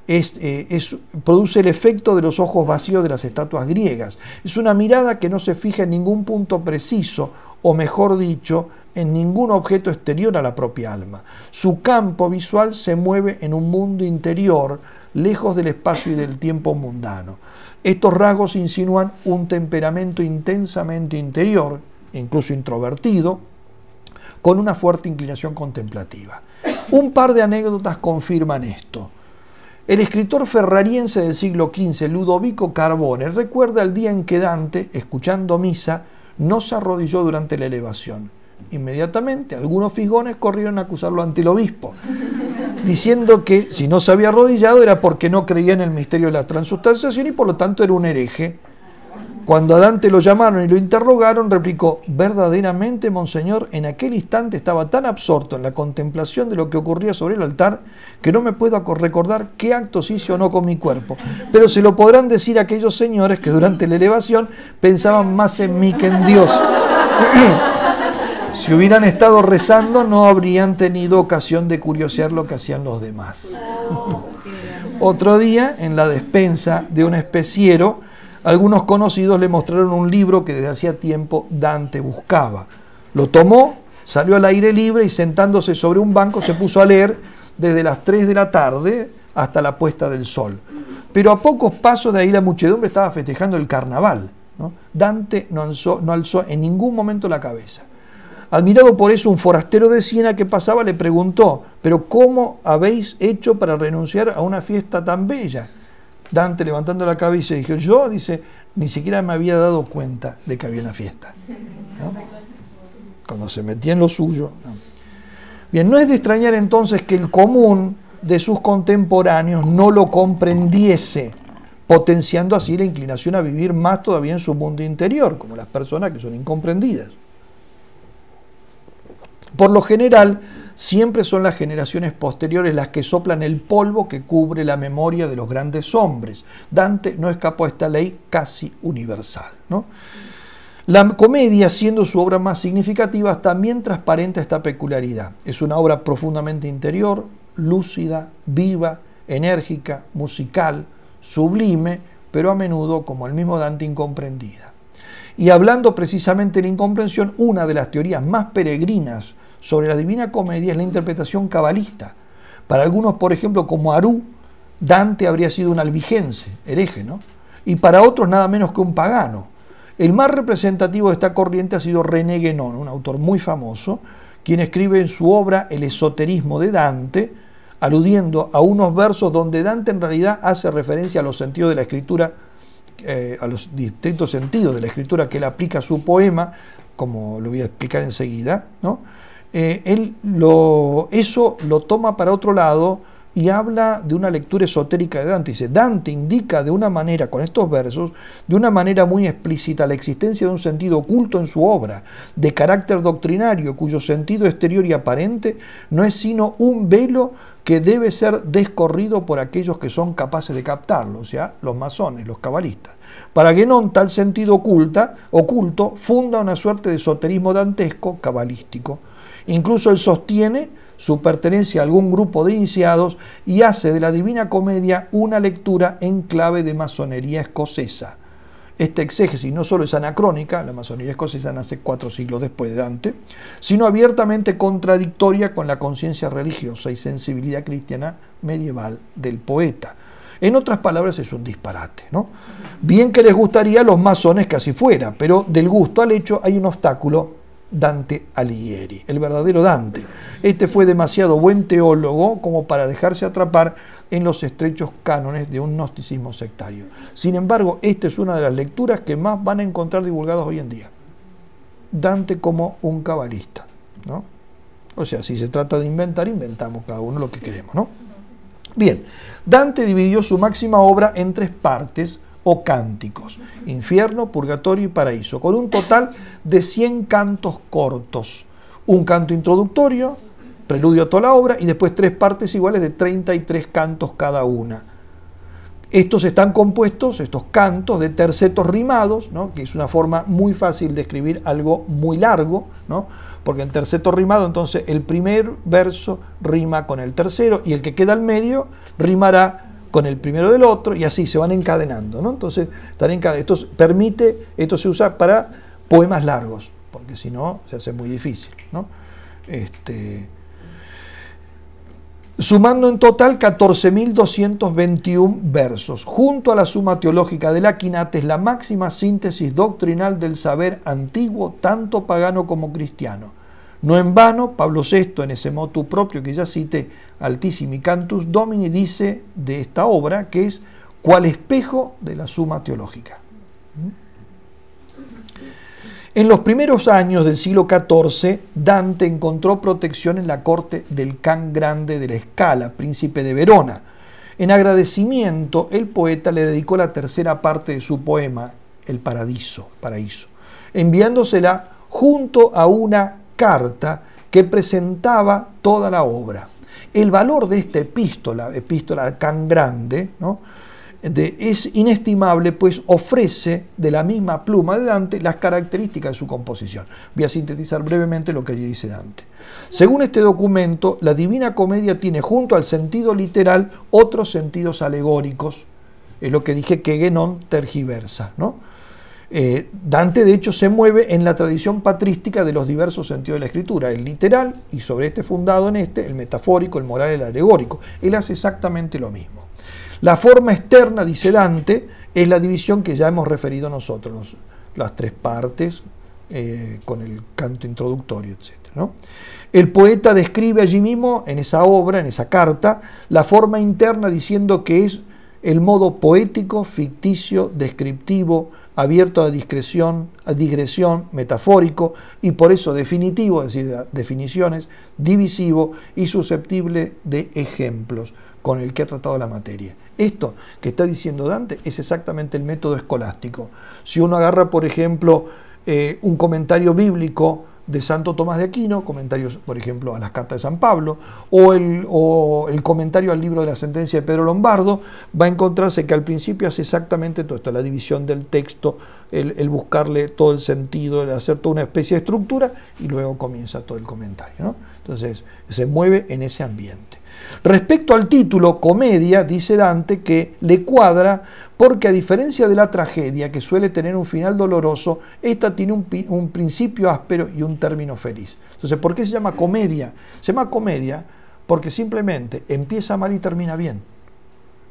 Eh, produce el efecto de los ojos vacíos de las estatuas griegas. Es una mirada que no se fija en ningún punto preciso, o mejor dicho, en ningún objeto exterior a la propia alma. Su campo visual se mueve en un mundo interior, lejos del espacio y del tiempo mundano. Estos rasgos insinúan un temperamento intensamente interior, incluso introvertido, con una fuerte inclinación contemplativa. Un par de anécdotas confirman esto. El escritor ferrariense del siglo XV, Ludovico Carbone, recuerda el día en que Dante, escuchando misa, no se arrodilló durante la elevación. Inmediatamente, algunos figones corrieron a acusarlo ante el obispo, diciendo que si no se había arrodillado era porque no creía en el misterio de la transustanciación y por lo tanto era un hereje cuando a Dante lo llamaron y lo interrogaron, replicó, verdaderamente, Monseñor, en aquel instante estaba tan absorto en la contemplación de lo que ocurría sobre el altar que no me puedo recordar qué actos hice o no con mi cuerpo. Pero se lo podrán decir aquellos señores que durante la elevación pensaban más en mí que en Dios. si hubieran estado rezando, no habrían tenido ocasión de curiosear lo que hacían los demás. Otro día, en la despensa de un especiero, algunos conocidos le mostraron un libro que desde hacía tiempo Dante buscaba. Lo tomó, salió al aire libre y sentándose sobre un banco se puso a leer desde las 3 de la tarde hasta la puesta del sol. Pero a pocos pasos de ahí la muchedumbre estaba festejando el carnaval. Dante no no alzó en ningún momento la cabeza. Admirado por eso, un forastero de Siena que pasaba le preguntó, pero ¿cómo habéis hecho para renunciar a una fiesta tan bella? Dante levantando la cabeza y dijo, yo, dice, ni siquiera me había dado cuenta de que había una fiesta. Cuando se metía en lo suyo. Bien, no es de extrañar entonces que el común de sus contemporáneos no lo comprendiese, potenciando así la inclinación a vivir más todavía en su mundo interior, como las personas que son incomprendidas. Por lo general, siempre son las generaciones posteriores las que soplan el polvo que cubre la memoria de los grandes hombres. Dante no escapó a esta ley casi universal. La comedia, siendo su obra más significativa, también transparenta esta peculiaridad. Es una obra profundamente interior, lúcida, viva, enérgica, musical, sublime, pero a menudo, como el mismo Dante, incomprendida. Y hablando precisamente de la incomprensión, una de las teorías más peregrinas sobre la Divina Comedia es la interpretación cabalista. Para algunos, por ejemplo, como Arú, Dante habría sido un albigense, hereje, ¿no? Y para otros nada menos que un pagano. El más representativo de esta corriente ha sido René Guénon, un autor muy famoso, quien escribe en su obra El esoterismo de Dante, aludiendo a unos versos donde Dante en realidad hace referencia a los sentidos de la escritura, eh, a los distintos sentidos de la escritura que él aplica a su poema, como lo voy a explicar enseguida, ¿no? Eh, él eso lo toma para otro lado y habla de una lectura esotérica de Dante. Dice, Dante indica de una manera, con estos versos, de una manera muy explícita la existencia de un sentido oculto en su obra, de carácter doctrinario, cuyo sentido exterior y aparente no es sino un velo que debe ser descorrido por aquellos que son capaces de captarlo, o sea, los masones, los cabalistas. Para un tal sentido oculta, oculto funda una suerte de esoterismo dantesco cabalístico Incluso él sostiene su pertenencia a algún grupo de iniciados y hace de la Divina Comedia una lectura en clave de masonería escocesa. Esta exégesis no solo es anacrónica, la masonería escocesa nace cuatro siglos después de Dante, sino abiertamente contradictoria con la conciencia religiosa y sensibilidad cristiana medieval del poeta. En otras palabras, es un disparate. ¿no? Bien que les gustaría a los masones que así fuera, pero del gusto al hecho hay un obstáculo Dante Alighieri, el verdadero Dante. Este fue demasiado buen teólogo como para dejarse atrapar en los estrechos cánones de un gnosticismo sectario. Sin embargo, esta es una de las lecturas que más van a encontrar divulgadas hoy en día. Dante como un cabalista, ¿no? O sea, si se trata de inventar, inventamos cada uno lo que queremos, ¿no? Bien, Dante dividió su máxima obra en tres partes o cánticos, infierno, purgatorio y paraíso, con un total de 100 cantos cortos, un canto introductorio, preludio a toda la obra, y después tres partes iguales de 33 cantos cada una. Estos están compuestos, estos cantos, de tercetos rimados, que es una forma muy fácil de escribir algo muy largo, ¿no? porque en terceto rimado entonces el primer verso rima con el tercero y el que queda al medio rimará con el primero del otro y así se van encadenando. Entonces, esto permite, esto se usa para poemas largos, porque si no se hace muy difícil. ¿no? Este, sumando en total 14.221 versos. Junto a la suma teológica del Aquinate es la máxima síntesis doctrinal del saber antiguo, tanto pagano como cristiano no en vano, Pablo VI, en ese motu propio que ya cite Altissimi Cantus Domini, dice de esta obra que es cual espejo de la suma teológica. ¿Mm? En los primeros años del siglo XIV, Dante encontró protección en la corte del Can Grande de la Escala, príncipe de Verona. En agradecimiento, el poeta le dedicó la tercera parte de su poema, El Paradiso, Paraíso, enviándosela junto a una carta que presentaba toda la obra. El valor de esta epístola, epístola tan grande, es inestimable, pues ofrece de la misma pluma de Dante las características de su composición. Voy a sintetizar brevemente lo que allí dice Dante. Según este documento, la Divina Comedia tiene junto al sentido literal otros sentidos alegóricos. Es lo que dije que genon tergiversa, ¿no? Eh, Dante, de hecho, se mueve en la tradición patrística de los diversos sentidos de la escritura, el literal, y sobre este fundado en este, el metafórico, el moral, el alegórico. Él hace exactamente lo mismo. La forma externa, dice Dante, es la división que ya hemos referido nosotros, las tres partes, eh, con el canto introductorio, etc. El poeta describe allí mismo, en esa obra, en esa carta, la forma interna diciendo que es el modo poético, ficticio, descriptivo, abierto a la discreción, a digresión, metafórico y por eso definitivo, es decir, definiciones, divisivo y susceptible de ejemplos con el que ha tratado la materia. Esto que está diciendo Dante es exactamente el método escolástico. Si uno agarra, por ejemplo, eh, un comentario bíblico, de Santo Tomás de Aquino, comentarios, por ejemplo, a las cartas de San Pablo, o el, comentario al libro de la sentencia de Pedro Lombardo, va a encontrarse que al principio hace exactamente todo esto, la división del texto, el, buscarle todo el sentido, el hacer toda una especie de estructura, y luego comienza todo el comentario. Entonces, se mueve en ese ambiente. Respecto al título, comedia, dice Dante que le cuadra porque a diferencia de la tragedia, que suele tener un final doloroso, esta tiene un, principio áspero y un término feliz. Entonces, ¿por qué se llama comedia? Se llama comedia porque simplemente empieza mal y termina bien.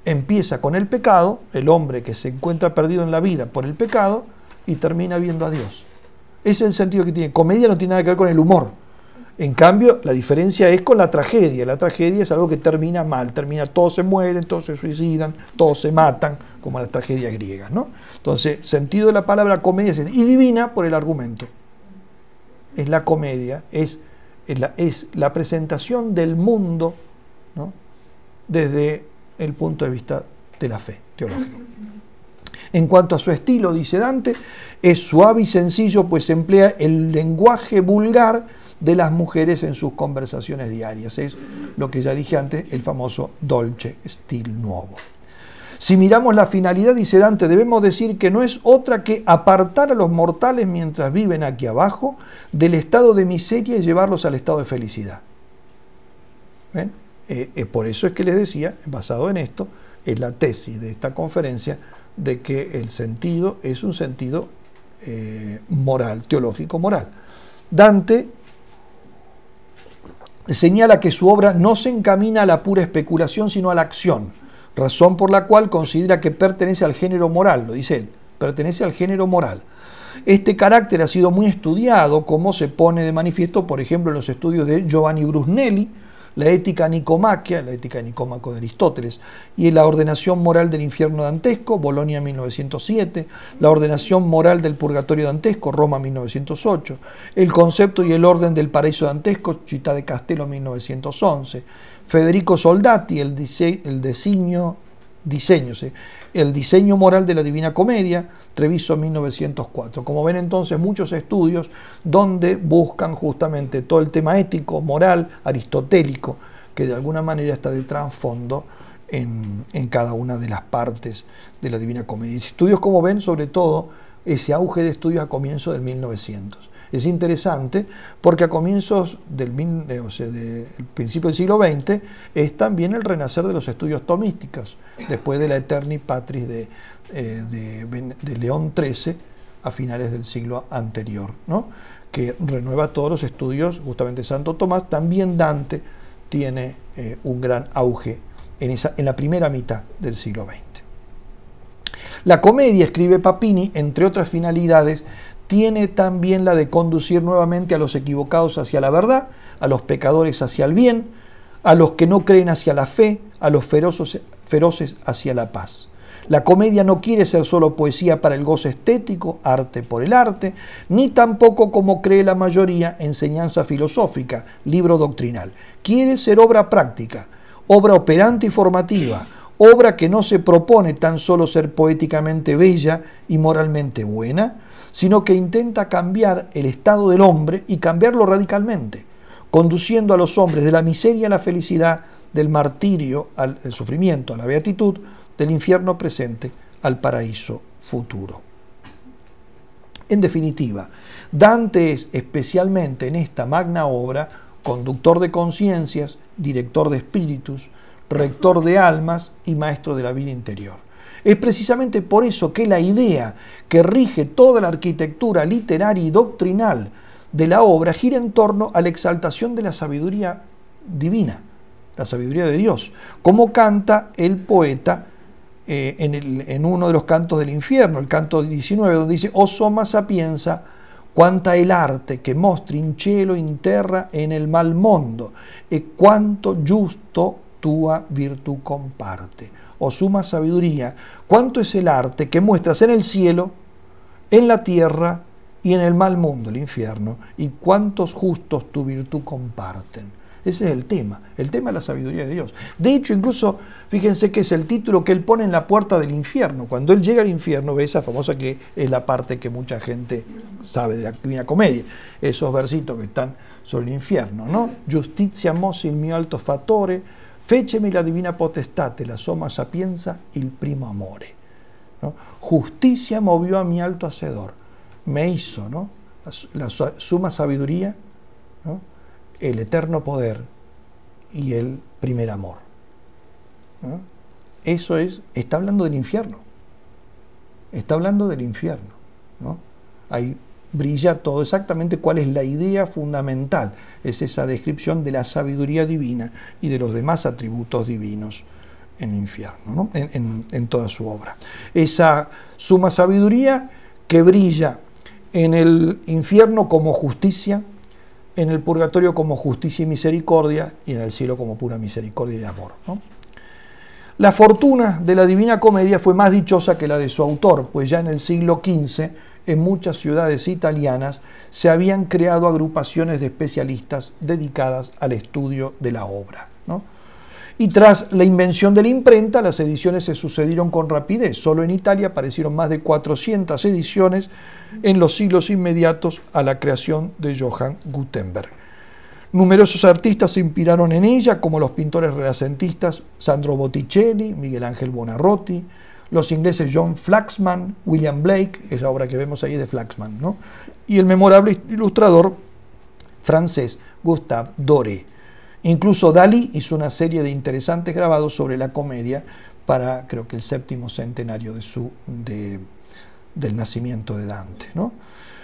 Empieza con el pecado, el hombre que se encuentra perdido en la vida por el pecado, y termina viendo a Dios. Ese es el sentido que tiene. Comedia no tiene nada que ver con el humor. En cambio, la diferencia es con la tragedia. La tragedia es algo que termina mal, termina, todos se mueren, todos se suicidan, todos se matan, como las tragedias griegas. ¿no? Entonces, sentido de la palabra comedia y divina por el argumento. Es la comedia, es, la, presentación del mundo desde el punto de vista de la fe teológica. En cuanto a su estilo, dice Dante, es suave y sencillo, pues emplea el lenguaje vulgar de las mujeres en sus conversaciones diarias. Es lo que ya dije antes, el famoso dolce stil nuevo Si miramos la finalidad, dice Dante, debemos decir que no es otra que apartar a los mortales mientras viven aquí abajo del estado de miseria y llevarlos al estado de felicidad. Eh, eh, por eso es que les decía, basado en esto, es la tesis de esta conferencia, de que el sentido es un sentido eh, moral, teológico moral. Dante señala que su obra no se encamina a la pura especulación, sino a la acción, razón por la cual considera que pertenece al género moral, lo dice él, pertenece al género moral. Este carácter ha sido muy estudiado, como se pone de manifiesto, por ejemplo, en los estudios de Giovanni Brusnelli, la ética nicomaquia, la ética de Nicómaco de Aristóteles, y la ordenación moral del infierno dantesco, Bolonia 1907, la ordenación moral del purgatorio dantesco, Roma 1908, el concepto y el orden del paraíso dantesco, chita de Castelo, 1911, Federico Soldati, el, el designio diseños. ¿eh? El diseño moral de la Divina Comedia, Treviso 1904. Como ven entonces muchos estudios donde buscan justamente todo el tema ético, moral, aristotélico, que de alguna manera está de trasfondo en, en cada una de las partes de la Divina Comedia. Estudios como ven sobre todo ese auge de estudios a comienzos del 1900 es interesante porque a comienzos del, eh, principio del siglo XX es también el renacer de los estudios tomísticos, después de la Eterni Patris de, eh, de, León XIII a finales del siglo anterior, que renueva todos los estudios, justamente Santo Tomás, también Dante tiene eh, un gran auge en, esa, en la primera mitad del siglo XX. La comedia, escribe Papini, entre otras finalidades, tiene también la de conducir nuevamente a los equivocados hacia la verdad, a los pecadores hacia el bien, a los que no creen hacia la fe, a los feroces, feroces hacia la paz. La comedia no quiere ser solo poesía para el gozo estético, arte por el arte, ni tampoco, como cree la mayoría, enseñanza filosófica, libro doctrinal. Quiere ser obra práctica, obra operante y formativa, obra que no se propone tan solo ser poéticamente bella y moralmente buena, sino que intenta cambiar el estado del hombre y cambiarlo radicalmente, conduciendo a los hombres de la miseria a la felicidad, del martirio al sufrimiento, a la beatitud, del infierno presente al paraíso futuro. En definitiva, Dante es especialmente en esta magna obra conductor de conciencias, director de espíritus, rector de almas y maestro de la vida interior es precisamente por eso que la idea que rige toda la arquitectura literaria y doctrinal de la obra gira en torno a la exaltación de la sabiduría divina, la sabiduría de Dios, como canta el poeta eh, en, uno de los cantos del infierno, el canto 19, donde dice, "O oh, soma sapienza, cuanta el arte que mostre in cielo in terra mal mundo, e quanto justo tua virtud comparte o suma sabiduría, cuánto es el arte que muestras en el cielo, en la tierra y en el mal mundo, el infierno, y cuántos justos tu virtud comparten. Ese es el tema, el tema de la sabiduría de Dios. De hecho, incluso, fíjense que es el título que él pone en la puerta del infierno. Cuando él llega al infierno, ve esa famosa que es la parte que mucha gente sabe de la Comedia, esos versitos que están sobre el infierno, ¿no? mio alto fattore, fecheme la divina potestate, la soma sapienza, il primo amore. Justicia movió a mi alto hacedor, me hizo ¿no? la, suma sabiduría, el eterno poder y el primer amor. Eso es, está hablando del infierno. Está hablando del infierno. ¿no? Hay brilla todo exactamente cuál es la idea fundamental. Es esa descripción de la sabiduría divina y de los demás atributos divinos en el infierno, en, toda su obra. Esa suma sabiduría que brilla en el infierno como justicia, en el purgatorio como justicia y misericordia y en el cielo como pura misericordia y amor. La fortuna de la Divina Comedia fue más dichosa que la de su autor, pues ya en el siglo XV en muchas ciudades italianas se habían creado agrupaciones de especialistas dedicadas al estudio de la obra. Y tras la invención de la imprenta, las ediciones se sucedieron con rapidez. Solo en Italia aparecieron más de 400 ediciones en los siglos inmediatos a la creación de Johann Gutenberg. Numerosos artistas se inspiraron en ella, como los pintores renacentistas Sandro Botticelli, Miguel Ángel Buonarroti, los ingleses John Flaxman, William Blake, esa obra que vemos ahí de Flaxman, ¿no? y el memorable ilustrador francés Gustave Doré. Incluso Dalí hizo una serie de interesantes grabados sobre la comedia para, creo que, el séptimo centenario de su, del nacimiento de Dante.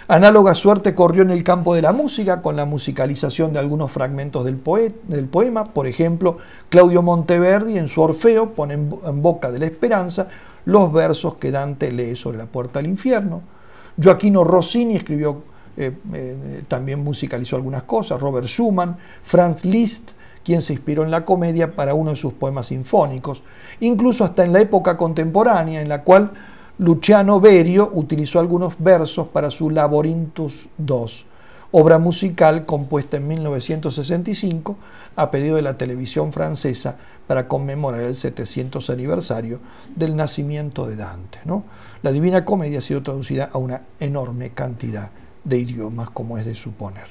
Análoga suerte corrió en el campo de la música con la musicalización de algunos fragmentos del, del poema. Por ejemplo, Claudio Monteverdi en su Orfeo pone en boca de la esperanza los versos que Dante lee sobre la puerta al infierno. Joaquino Rossini escribió, eh, eh, también musicalizó algunas cosas, Robert Schumann, Franz Liszt, quien se inspiró en la comedia para uno de sus poemas sinfónicos, incluso hasta en la época contemporánea, en la cual Luciano Berio utilizó algunos versos para su Laborintus II, obra musical compuesta en 1965 a pedido de la televisión francesa para conmemorar el 700 aniversario del nacimiento de Dante. ¿no? La Divina Comedia ha sido traducida a una enorme cantidad de idiomas, como es de suponer.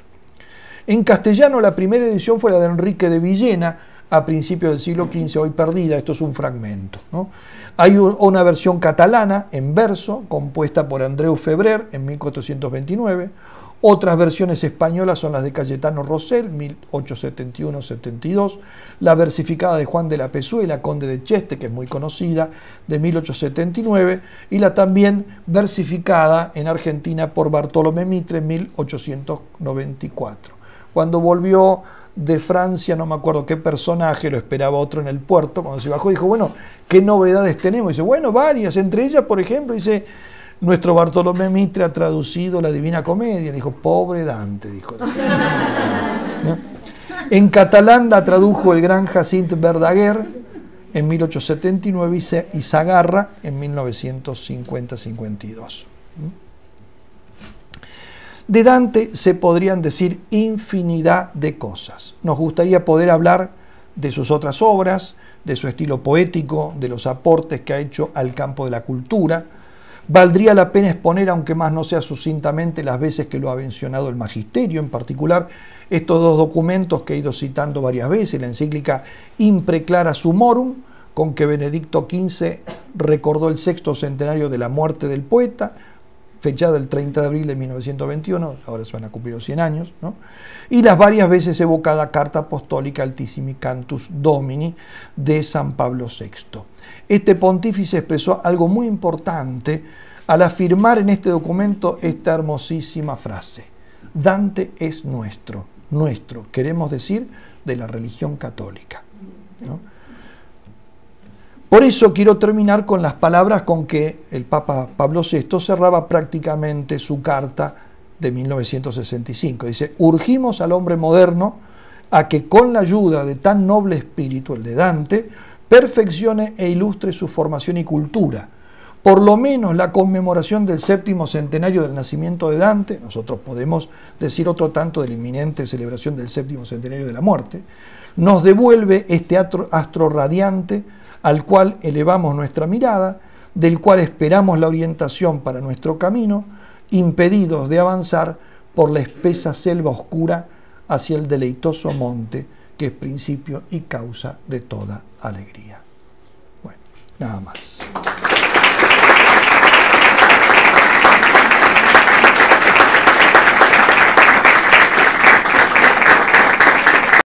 En castellano la primera edición fue la de Enrique de Villena, a principios del siglo XV, hoy perdida, esto es un fragmento. Hay una versión catalana en verso, compuesta por Andreu Febrer en 1429, otras versiones españolas son las de Cayetano Rosell, 1871-72, la versificada de Juan de la Pezuela, conde de Cheste, que es muy conocida, de 1879, y la también versificada en Argentina por Bartolomé Mitre, 1894. Cuando volvió de Francia, no me acuerdo qué personaje, lo esperaba otro en el puerto, cuando se bajó dijo, bueno, ¿qué novedades tenemos? dice, bueno, varias, entre ellas, por ejemplo, dice nuestro Bartolomé Mitre ha traducido la Divina Comedia. Dijo, pobre Dante, dijo. En catalán la tradujo el gran Jacint Verdaguer en 1879 y Zagarra en 1950-52. ¿Mm? De Dante se podrían decir infinidad de cosas. Nos gustaría poder hablar de sus otras obras, de su estilo poético, de los aportes que ha hecho al campo de la cultura, Valdría la pena exponer, aunque más no sea sucintamente, las veces que lo ha mencionado el magisterio, en particular estos dos documentos que he ido citando varias veces, la encíclica Impreclara Sumorum, con que Benedicto XV recordó el sexto centenario de la muerte del poeta, fechada el 30 de abril de 1921, ahora se van a cumplir los 100 años, y las varias veces evocada Carta Apostólica Altissimi Cantus Domini de San Pablo VI este pontífice expresó algo muy importante al afirmar en este documento esta hermosísima frase. Dante es nuestro, nuestro, queremos decir, de la religión católica. Por eso quiero terminar con las palabras con que el Papa Pablo VI cerraba prácticamente su carta de 1965. Dice, urgimos al hombre moderno a que con la ayuda de tan noble espíritu, el de Dante, perfeccione e ilustre su formación y cultura. Por lo menos la conmemoración del séptimo centenario del nacimiento de Dante, nosotros podemos decir otro tanto de la inminente celebración del séptimo centenario de la muerte, nos devuelve este astro, radiante al cual elevamos nuestra mirada, del cual esperamos la orientación para nuestro camino, impedidos de avanzar por la espesa selva oscura hacia el deleitoso monte que es principio y causa de toda alegría. Bueno, nada más.